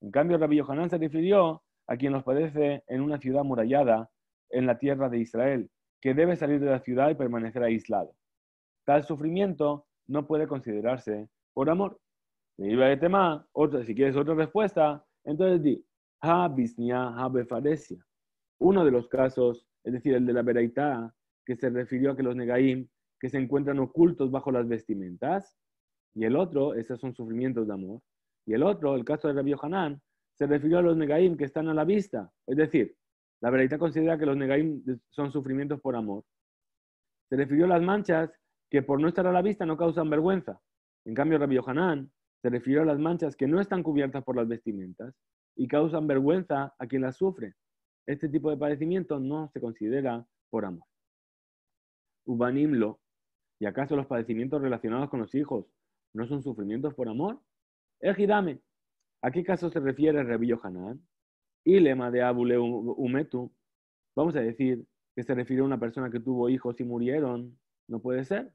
En cambio, Rabbi Yohanan se refirió a quien los padece en una ciudad murallada en la tierra de Israel, que debe salir de la ciudad y permanecer aislado. Tal sufrimiento no puede considerarse por amor. Ibarete tema. otra, si quieres otra respuesta, entonces di, ha Uno de los casos, es decir, el de la veraita, que se refirió a que los negaim, que se encuentran ocultos bajo las vestimentas, y el otro, esos son sufrimientos de amor, y el otro, el caso de Rabbi Hanan, se refirió a los negaim que están a la vista, es decir, la veraita considera que los negaim son sufrimientos por amor. Se refirió a las manchas que por no estar a la vista no causan vergüenza. En cambio, Rabbi Hanan se refirió a las manchas que no están cubiertas por las vestimentas y causan vergüenza a quien las sufre. Este tipo de padecimiento no se considera por amor. Ubanimlo, ¿y acaso los padecimientos relacionados con los hijos no son sufrimientos por amor? Ejidame, ¿a qué caso se refiere rebillo hanán Y lema de Abule Umetu, vamos a decir que se refiere a una persona que tuvo hijos y murieron, no puede ser.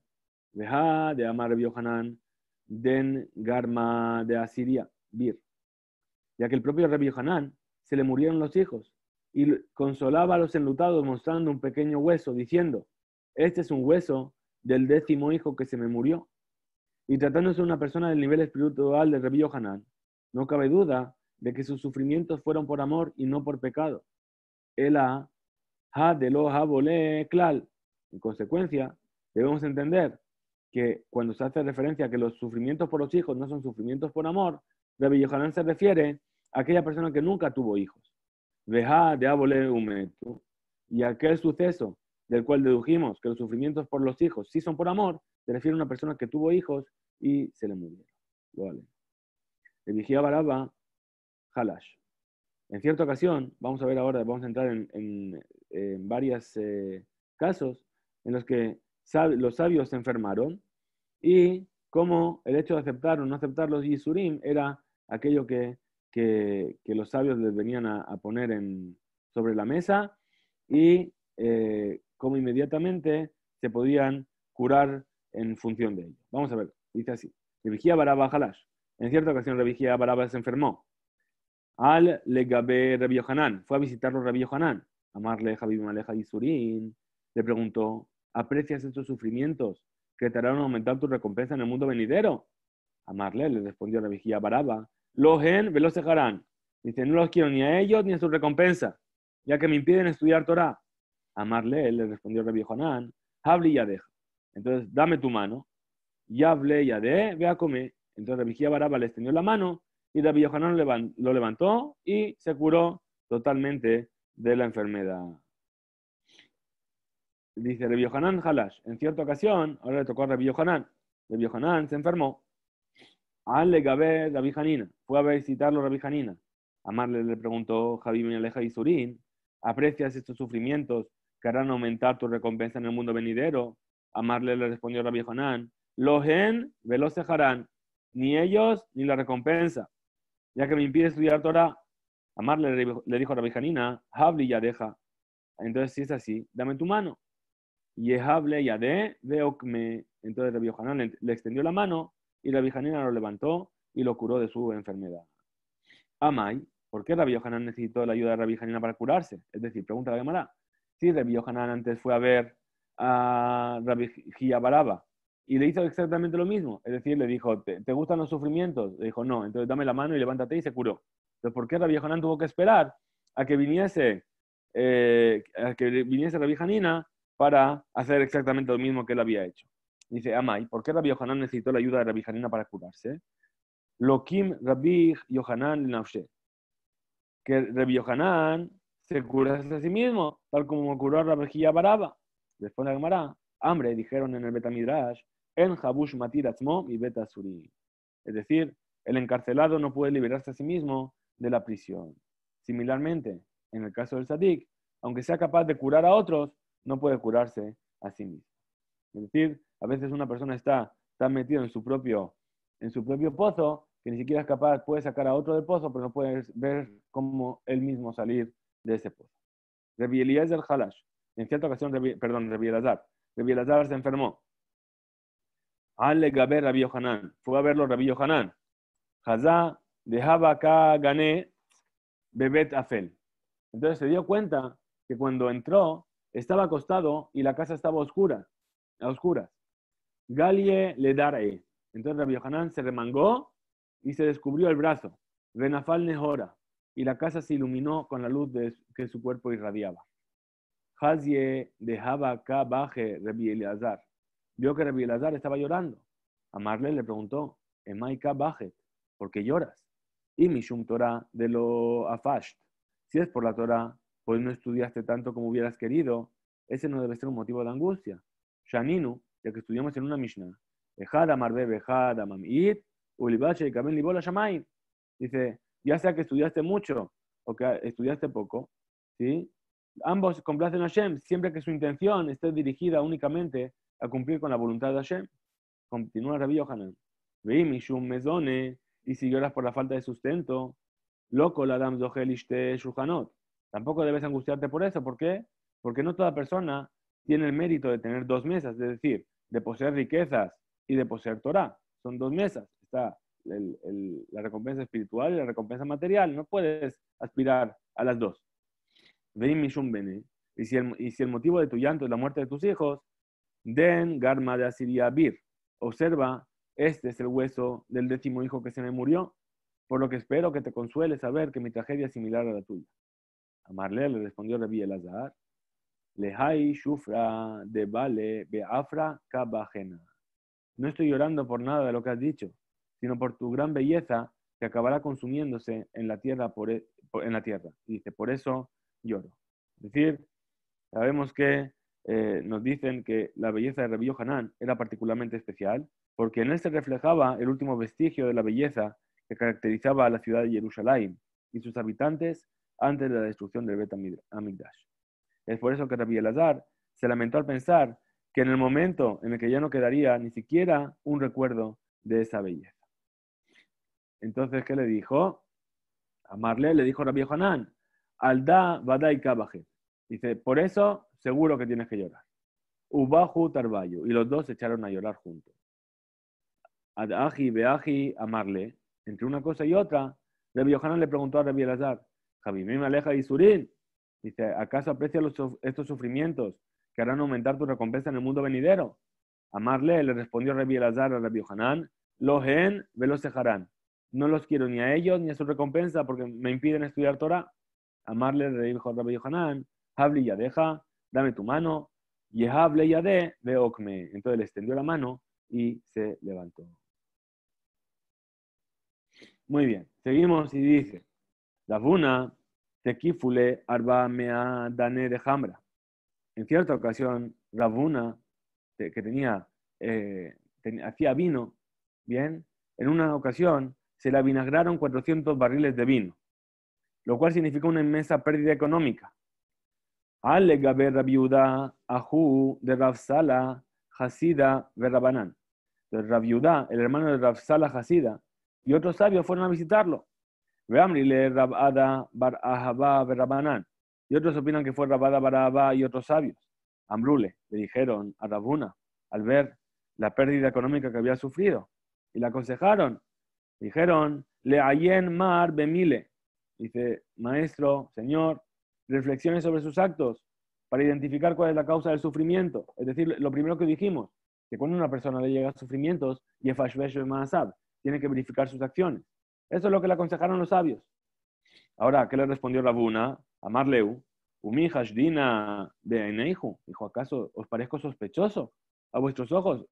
Deja de amar Rabbi den Garma de Asiria, vir Ya que el propio Rabbi Hanán se le murieron los hijos y consolaba a los enlutados mostrando un pequeño hueso, diciendo, este es un hueso del décimo hijo que se me murió. Y tratándose de una persona del nivel espiritual de Rabbi Hanán, no cabe duda de que sus sufrimientos fueron por amor y no por pecado. El ha de lo ha klal. En consecuencia, debemos entender que cuando se hace referencia a que los sufrimientos por los hijos no son sufrimientos por amor, de Yohanan se refiere a aquella persona que nunca tuvo hijos. deja de abole Y aquel suceso del cual dedujimos que los sufrimientos por los hijos sí son por amor, se refiere a una persona que tuvo hijos y se le murieron. Lo vale. Vigía Baraba, Halash. En cierta ocasión, vamos a ver ahora, vamos a entrar en, en, eh, varios eh, casos en los que los sabios se enfermaron y cómo el hecho de aceptar o no aceptar los Yisurim era aquello que, los sabios les venían a, poner sobre la mesa y eh, cómo inmediatamente se podían curar en función de ello. Vamos a ver, dice así. Revigía Baraba Halash. En cierta ocasión Revigía Baraba se enfermó. Al Legabe Rabbi Hanan. Fue a visitarlo Rabbi Hanan. Amarle Javi Maleja Yisurim. Le preguntó, aprecias estos sufrimientos que te harán aumentar tu recompensa en el mundo venidero? Amarle, le respondió la vigía Baraba, Lohen los dejarán. Dice, no los quiero ni a ellos ni a su recompensa, ya que me impiden estudiar Torah. Amarle, le respondió el viejo hable y ya deja. Entonces, dame tu mano, y hablé y de, ve a comer. Entonces, la Baraba le extendió la mano y Rabbi Johanán lo levantó y se curó totalmente de la enfermedad dice Rabbi Yohanan Halash, en cierta ocasión, ahora le tocó a Rabbi Yohanan, Rabbi Yohanan se enfermó, Ale Gabé Rabbi Hanina, fue a visitarlo Rabbi Hanina, Amarle le preguntó, Javi Aleja y Surín, ¿aprecias estos sufrimientos que harán aumentar tu recompensa en el mundo venidero? Amarle le respondió Rabbi Los Lohen veloz harán, ni ellos ni la recompensa, ya que me impide estudiar Torah. Amarle le dijo a Rabbi Hanina, Habli ya deja. Entonces, si es así, dame tu mano. Yehable de Veokme. Entonces Rabbi Yohanan le, extendió la mano y Rabbi Hanina lo levantó y lo curó de su enfermedad. Amai, ¿por qué Rabbi Yohanan necesitó la ayuda de Rabbi Hanina para curarse? Es decir, pregunta a la Gemara. Si Rabbi Yohanan antes fue a ver a Rabbi Baraba y le hizo exactamente lo mismo. Es decir, le dijo, ¿te, gustan los sufrimientos? Le dijo, no, entonces dame la mano y levántate y se curó. Entonces, ¿por qué Rabbi Yohanan tuvo que esperar a que viniese, eh, a que viniese Rabbi Hanina para hacer exactamente lo mismo que él había hecho. Dice, Amai, ¿por qué Rabbi Yohanan necesitó la ayuda de Rabbi para curarse? Lokim Rabbi Yohanan Nafshe. Que Rabbi Yohanan se curase a sí mismo, tal como curó a Rabbi Baraba. Después de Gemara, hambre, dijeron en el Betamidrash, en Habush Matir Atzmo y Betasuri. Es decir, el encarcelado no puede liberarse a sí mismo de la prisión. Similarmente, en el caso del Sadik, aunque sea capaz de curar a otros, no puede curarse a sí mismo. Es decir, a veces una persona está tan metida en su propio, en su propio pozo que ni siquiera es capaz, puede sacar a otro del pozo, pero no puede ver cómo él mismo salir de ese pozo. Rabbi del Halash, en cierta ocasión, perdón, Rabbi Revielazar se enfermó. Ale Gaber Rabbi Yohanan, fue a verlo Rabbi Yohanan. Hazá dejaba acá gané Bebet Afel. Entonces se dio cuenta que cuando entró estaba acostado y la casa estaba oscura, a oscuras. Galie le daré. Entonces Rabbi se remangó y se descubrió el brazo. Benafal Nehora. Y la casa se iluminó con la luz que su cuerpo irradiaba. Hazie dejaba acá baje Rabbi Vio que Rabbi estaba llorando. A Amarle le preguntó, Emaika baje, ¿por qué lloras? Y Mishum Torah de lo afasht. Si es por la Torah, hoy pues no estudiaste tanto como hubieras querido, ese no debe ser un motivo de angustia. Yaninu, ya que estudiamos en una Mishnah, dice, ya sea que estudiaste mucho o que estudiaste poco, ¿sí? ambos complacen a Hashem siempre que su intención esté dirigida únicamente a cumplir con la voluntad de Hashem. Continúa Rabbi Yohanan. Y si lloras por la falta de sustento, loco la dam zohel ishte shuhanot. Tampoco debes angustiarte por eso. ¿Por qué? Porque no toda persona tiene el mérito de tener dos mesas, es decir, de poseer riquezas y de poseer Torah. Son dos mesas. Está la recompensa espiritual y la recompensa material. No puedes aspirar a las dos. Y si, el, y si el motivo de tu llanto es la muerte de tus hijos, den garma de Asiria bir. Observa, este es el hueso del décimo hijo que se me murió, por lo que espero que te consuele saber que mi tragedia es similar a la tuya. Amarle le respondió Rabbi Elazar, Lehai shufra de vale beafra kabajena. No estoy llorando por nada de lo que has dicho, sino por tu gran belleza que acabará consumiéndose en la tierra. E, y dice, por eso lloro. Es decir, sabemos que eh, nos dicen que la belleza de Rebí Hanan era particularmente especial, porque en él se reflejaba el último vestigio de la belleza que caracterizaba a la ciudad de Jerusalén y sus habitantes antes de la destrucción del Bet Amigdash. Es por eso que Rabbi Elazar se lamentó al pensar que en el momento en el que ya no quedaría ni siquiera un recuerdo de esa belleza. Entonces, ¿qué le dijo? A Marle le dijo Rabbi Hanan, Alda y Kabajet. Dice, por eso seguro que tienes que llorar. Ubahu Tarbayo. Y los dos se echaron a llorar juntos. Adaji Beaji Amarle. Entre una cosa y otra, Rabbi Hanan le preguntó a Rabbi Elazar, Javimim Aleja y Surin. Dice, ¿acaso aprecia estos sufrimientos que harán aumentar tu recompensa en el mundo venidero? Amarle le respondió Rabbi Elazar a Rabbi Hanan, los ve velos harán. No los quiero ni a ellos ni a su recompensa porque me impiden estudiar Torah. Amarle le dijo al Rabbi Hanan, Habli Yadeja, dame tu mano. de Yade, veokme. Entonces le extendió la mano y se levantó. Muy bien, seguimos y dice. Davuna tekifule arba mea dane de hambra. En cierta ocasión, Ravuna, que tenía, eh, hacía vino, bien, en una ocasión se le avinagraron 400 barriles de vino, lo cual significó una inmensa pérdida económica. Alegabe Rabiuda, Ahu de Rafsala, Hasida de Rabanán. Entonces, el hermano de Rafsala Hasida, y otros sabios fueron a visitarlo. Y otros opinan que fue Rabada Bar y otros sabios. Amrule le dijeron a Rabuna al ver la pérdida económica que había sufrido y le aconsejaron. Dijeron, le ayen mar bemile. Dice, maestro, señor, reflexiones sobre sus actos para identificar cuál es la causa del sufrimiento. Es decir, lo primero que dijimos, que cuando una persona le llega a sufrimientos, tiene que verificar sus acciones. Eso es lo que le aconsejaron los sabios. Ahora, ¿qué le respondió Rabuna? Amarleu, Umi Hashdina Beineihu. Dijo, ¿acaso os parezco sospechoso a vuestros ojos?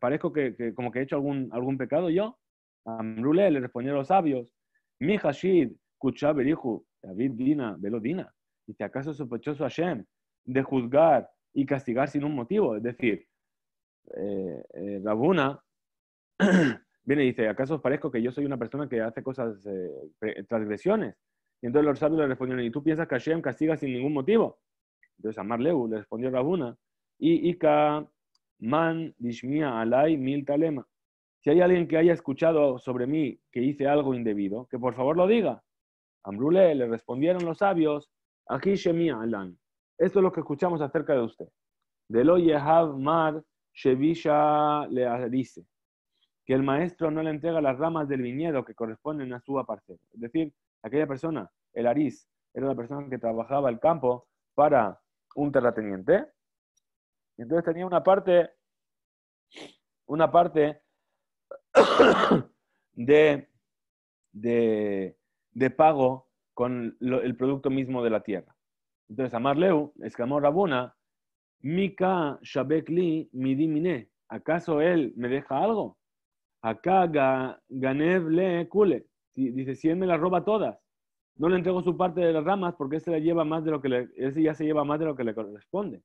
¿Parezco que, como que he hecho algún, algún pecado yo? Amrule le respondieron los sabios, Mi Hashid Kuchaberihu, David Dina y Dice, ¿acaso es sospechoso Shem de juzgar y castigar sin un motivo? Es decir, eh, eh, Rabuna Viene y dice, ¿acaso os parezco que yo soy una persona que hace cosas, eh, transgresiones? Y entonces los sabios le respondieron, ¿y tú piensas que Hashem castiga sin ningún motivo? Entonces Amar Leu le respondió Rabuna, y Ika man dishmia alai mil talema. Si hay alguien que haya escuchado sobre mí que hice algo indebido, que por favor lo diga. Amrule le respondieron los sabios, aquí shemia alan. Esto es lo que escuchamos acerca de usted. lo yehav mar shevisha le dice que el maestro no le entrega las ramas del viñedo que corresponden a su aparte, Es decir, aquella persona, el Ariz, era una persona que trabajaba el campo para un terrateniente. Y entonces tenía una parte, una parte de, pago con el producto mismo de la tierra. Entonces, Amarleu, Leu exclamó Mika Midimine, ¿acaso él me deja algo? Acá Ganev le cule. Dice, si él me las roba todas, no le entrego su parte de las ramas porque ese lleva más de lo que este ya se lleva más de lo que le corresponde.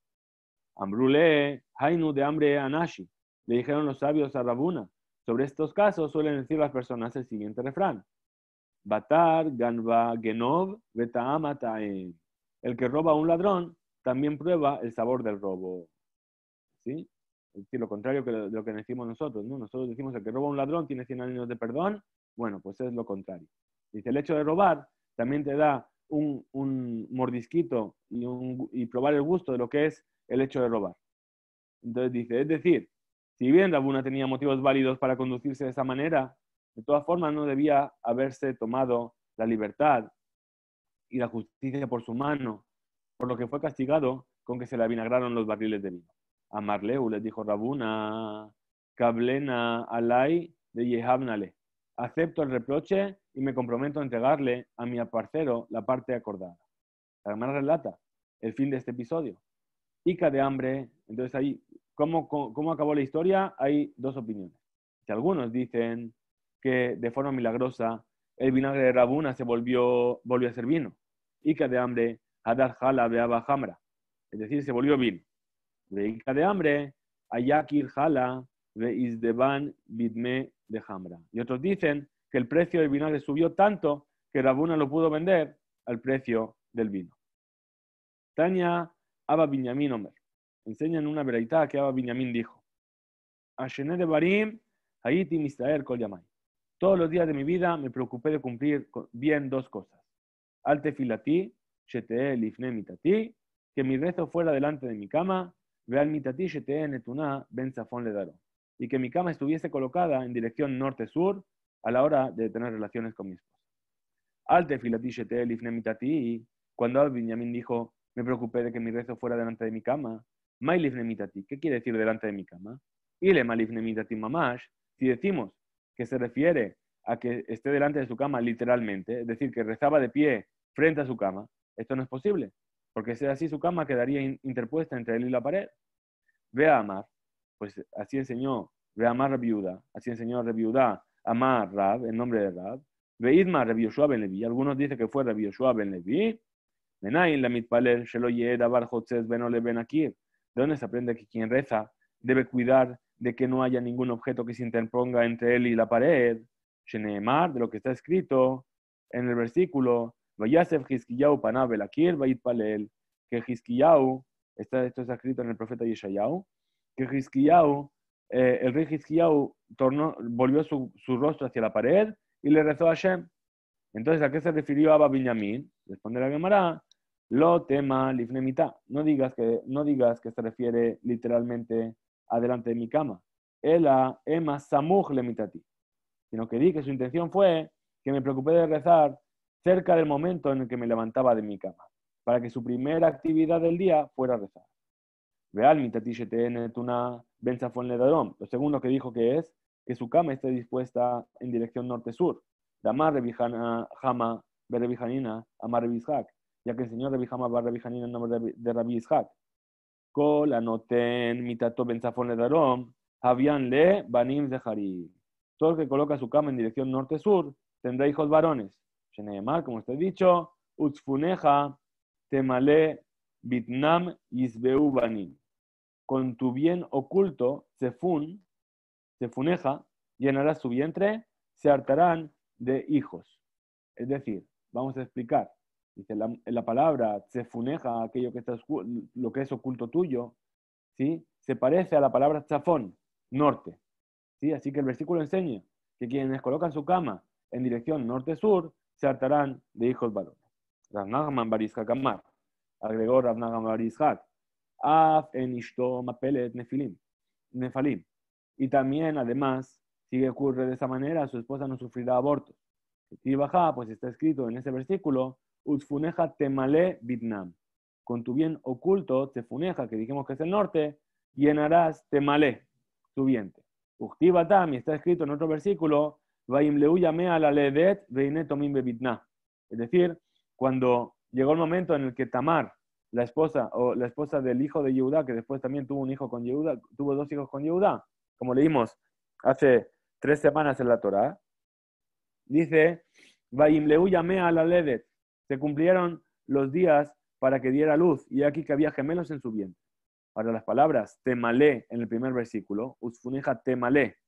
Ambrulé, Hainu de hambre Anashi. Le dijeron los sabios a Rabuna. Sobre estos casos suelen decir las personas el siguiente refrán. Batar, Ganva, Genov, El que roba a un ladrón también prueba el sabor del robo. ¿Sí? Es decir, lo contrario que lo, que decimos nosotros, ¿no? Nosotros decimos el que roba un ladrón tiene 100 años de perdón, bueno, pues es lo contrario. Dice, el hecho de robar también te da un, mordisquito y, un, probar el gusto de lo que es el hecho de robar. Entonces dice, es decir, si bien Rabuna tenía motivos válidos para conducirse de esa manera, de todas formas no debía haberse tomado la libertad y la justicia por su mano, por lo que fue castigado con que se le avinagraron los barriles de vino a le dijo Rabuna, cablena Alai de Yehavnale Acepto el reproche y me comprometo a entregarle a mi aparcero la parte acordada. La hermana relata el fin de este episodio. Ica de hambre. Entonces ahí, ¿cómo, acabó la historia? Hay dos opiniones. Si algunos dicen que de forma milagrosa el vinagre de Rabuna se volvió, volvió a ser vino. Ica de hambre, Hadar Jala de Hamra. Es decir, se volvió vino de hambre, Ayakir Jala, Bidme de Y otros dicen que el precio del le subió tanto que Rabuna lo pudo vender al precio del vino. Tania Abba Binyamin Omer. Enseñan una veridad que Abba Binyamin dijo. Ashene de Barim, Haiti misrael Kol Yamai. Todos los días de mi vida me preocupé de cumplir bien dos cosas. Alte filati, shete lifne mitati, que mi rezo fuera delante de mi cama y que mi cama estuviese colocada en dirección norte-sur a la hora de tener relaciones con mi esposa. Alte mitati. Cuando dijo, me preocupé de que mi rezo fuera delante de mi cama. ¿Qué quiere decir delante de mi cama? Ile mamash. Si decimos que se refiere a que esté delante de su cama literalmente, es decir, que rezaba de pie frente a su cama, esto no es posible porque si así su cama quedaría interpuesta entre él y la pared. Ve a Amar, pues así enseñó, ve a Amar viuda. así enseñó viuda. Amar Rab, en nombre de Rab, ve Idma ben Levi, algunos dicen que fue Rebioshua ben Levi, la mitpaler, Benole Ben ¿De dónde se aprende que quien reza debe cuidar de que no haya ningún objeto que se interponga entre él y la pared? Sheneemar, de lo que está escrito en el versículo, Vayasef Hiskiyahu Panav Akir, Vayit palel que Hiskiyahu, está, esto está escrito en el profeta Yeshayahu, que Hiskiyahu, eh, el rey Hiskiyahu tornó, volvió su, su, rostro hacia la pared y le rezó a Hashem. Entonces, ¿a qué se refirió Abba Binyamin? Responde la Gemara, lo tema lifnemita. No digas que, no digas que se refiere literalmente adelante de mi cama. Ela ema samuj lemitati. Sino que di que su intención fue que me preocupé de rezar cerca del momento en el que me levantaba de mi cama, para que su primera actividad del día fuera rezar. Veal mi en tuna benzafón Lo segundo que dijo que es que su cama esté dispuesta en dirección norte-sur. Damar Rebijana Jama Berebijanina Amar Rebizhak, ya que el señor Rebijama Bar Rebijanina en nombre de Rabbi Ishak. Kol anoten mitato benzafon darón. Javian le banim Todo el que coloca su cama en dirección norte-sur tendrá hijos varones. Sheneemar, como está dicho, Utsfuneja temale bitnam yisbeu Con tu bien oculto, se funeja llenará su vientre, se hartarán de hijos. Es decir, vamos a explicar. Dice la, la palabra funeja aquello que está, lo que es oculto tuyo, ¿sí? se parece a la palabra chafón norte. ¿sí? Así que el versículo enseña que quienes colocan su cama en dirección norte-sur se hartarán de hijos varones. agregó Rabnagman Af en Ishto Mapelet Nefilim, Nefalim. Y también, además, si ocurre de esa manera, su esposa no sufrirá aborto. Y baja, pues está escrito en ese versículo, Utfuneja Temale Bitnam. Con tu bien oculto, Tefuneja, que dijimos que es el norte, llenarás Temale, tu vientre. Uctibatam, y está escrito en otro versículo, es decir, cuando llegó el momento en el que Tamar, la esposa o la esposa del hijo de Yehuda, que después también tuvo un hijo con Yehuda, tuvo dos hijos con Yehuda, como leímos hace tres semanas en la Torá, dice, se cumplieron los días para que diera luz, y aquí que había gemelos en su vientre. Para las palabras temalé en el primer versículo, usfuneja temalé,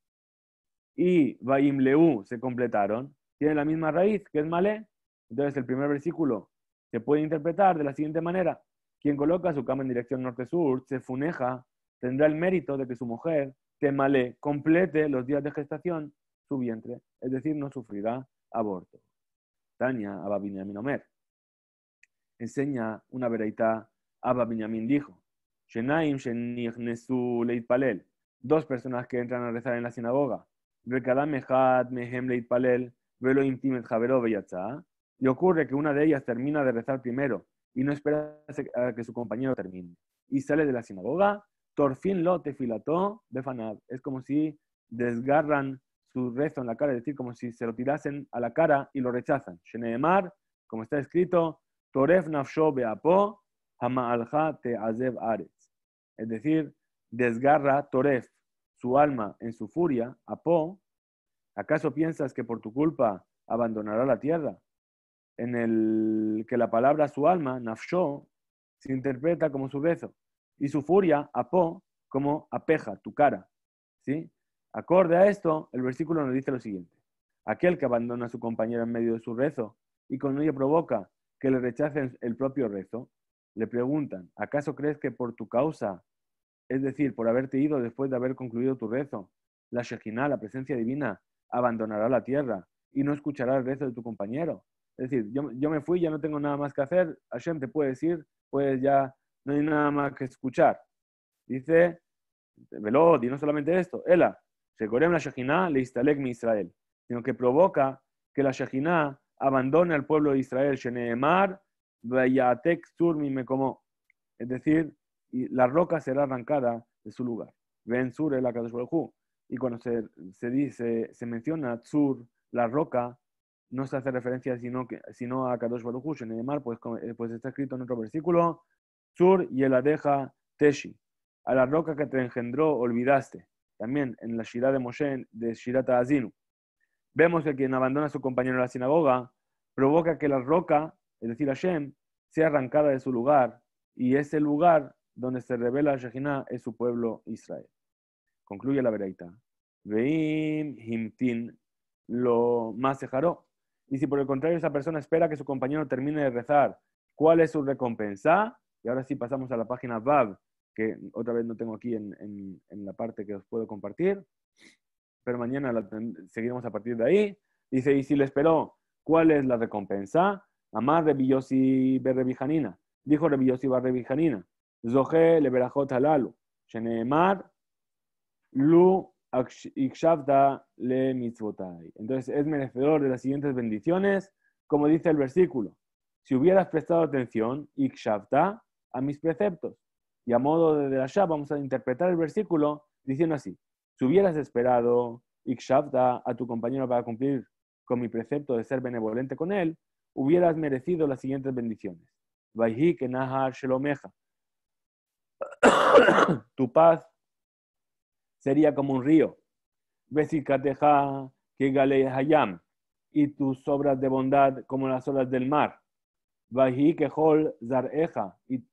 y Vayim Leú se completaron, tiene la misma raíz, que es Malé. Entonces el primer versículo se puede interpretar de la siguiente manera. Quien coloca su cama en dirección norte-sur, se funeja, tendrá el mérito de que su mujer, malé, complete los días de gestación, su vientre, es decir, no sufrirá aborto. Tania Abba enseña una vereita. Abba Binyamin dijo, Shenaim Shenichnesu Leitpalel, dos personas que entran a rezar en la sinagoga, ¿ah? Y ocurre que una de ellas termina de rezar primero y no espera a que su compañero termine. Y sale de la sinagoga, Torfin lo tefilató befanad Es como si desgarran su rezo en la cara, es decir, como si se lo tirasen a la cara y lo rechazan. como está escrito, Toref beapo Es decir, desgarra Toref su alma en su furia apó, ¿acaso piensas que por tu culpa abandonará la tierra? En el que la palabra su alma, nafsho, se interpreta como su beso, y su furia apó, como apeja, tu cara. ¿Sí? Acorde a esto, el versículo nos dice lo siguiente. Aquel que abandona a su compañero en medio de su rezo y con ello provoca que le rechacen el propio rezo, le preguntan, ¿acaso crees que por tu causa es decir, por haberte ido después de haber concluido tu rezo. La Shekinah, la presencia divina, abandonará la tierra y no escuchará el rezo de tu compañero. Es decir, yo, me fui, ya no tengo nada más que hacer, Hashem te puede decir, pues ya no hay nada más que escuchar. Dice, Velod, y no solamente esto, se en la Shekinah le instalé mi Israel, sino que provoca que la Shekinah abandone al pueblo de Israel, Sheneemar, Vayatek Sur mi como. Es decir, y la roca será arrancada de su lugar. Ven sur el Y cuando se, dice, se menciona sur, la roca, no se hace referencia sino, que, sino a Kadosh en el mar, pues, eh, pues está escrito en otro versículo, sur y el adeja teshi, a la roca que te engendró olvidaste. También en la ciudad de Moshe, de Shirata Azinu. Vemos que quien abandona a su compañero en la sinagoga provoca que la roca, es decir, Hashem, sea arrancada de su lugar y ese lugar donde se revela Shekinah es su pueblo Israel. Concluye la veraita. Veim himtin lo sejaró. Y si por el contrario esa persona espera que su compañero termine de rezar, ¿cuál es su recompensa? Y ahora sí pasamos a la página Vav, que otra vez no tengo aquí en, la parte que os puedo compartir, pero mañana seguiremos a partir de ahí. Dice, y si le esperó, ¿cuál es la recompensa? Amar Rebillosi Berrebijanina. Dijo Rebillosi Barrevijanina, entonces es merecedor de las siguientes bendiciones, como dice el versículo. Si hubieras prestado atención, shafta a mis preceptos. Y a modo de allá, vamos a interpretar el versículo diciendo así. Si hubieras esperado ikshavta a tu compañero para cumplir con mi precepto de ser benevolente con él, hubieras merecido las siguientes bendiciones. Vayhi kenahar shelomeja. tu paz sería como un río. Vesikateja que hayam. Y tus obras de bondad como las olas del mar. Vahi kehol Y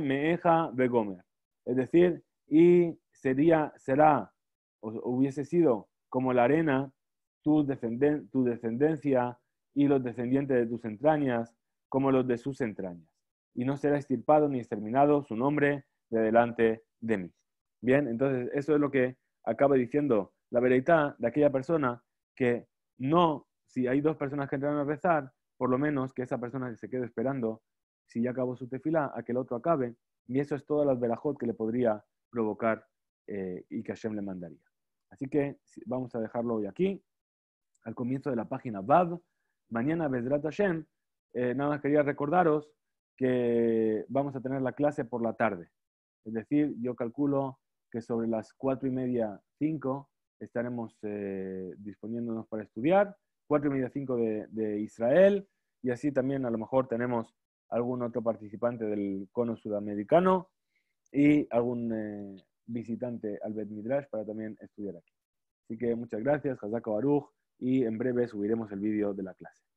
meeja begomer. Es decir, y sería, será, hubiese sido como la arena, tu descendencia y los descendientes de tus entrañas, como los de sus entrañas y no será estirpado ni exterminado su nombre de delante de mí. Bien, entonces eso es lo que acaba diciendo la veredita de aquella persona que no, si hay dos personas que entraron a rezar, por lo menos que esa persona se quede esperando, si ya acabó su tefilá, a que el otro acabe, y eso es toda la verajot que le podría provocar eh, y que Hashem le mandaría. Así que vamos a dejarlo hoy aquí, al comienzo de la página Bab. Mañana, Bedrat Hashem, eh, nada más quería recordaros que vamos a tener la clase por la tarde. Es decir, yo calculo que sobre las cuatro y media, cinco, estaremos eh, disponiéndonos para estudiar. Cuatro y media, cinco de, Israel. Y así también a lo mejor tenemos algún otro participante del cono sudamericano y algún eh, visitante al Bet Midrash para también estudiar aquí. Así que muchas gracias, Hazako Baruch, y en breve subiremos el vídeo de la clase.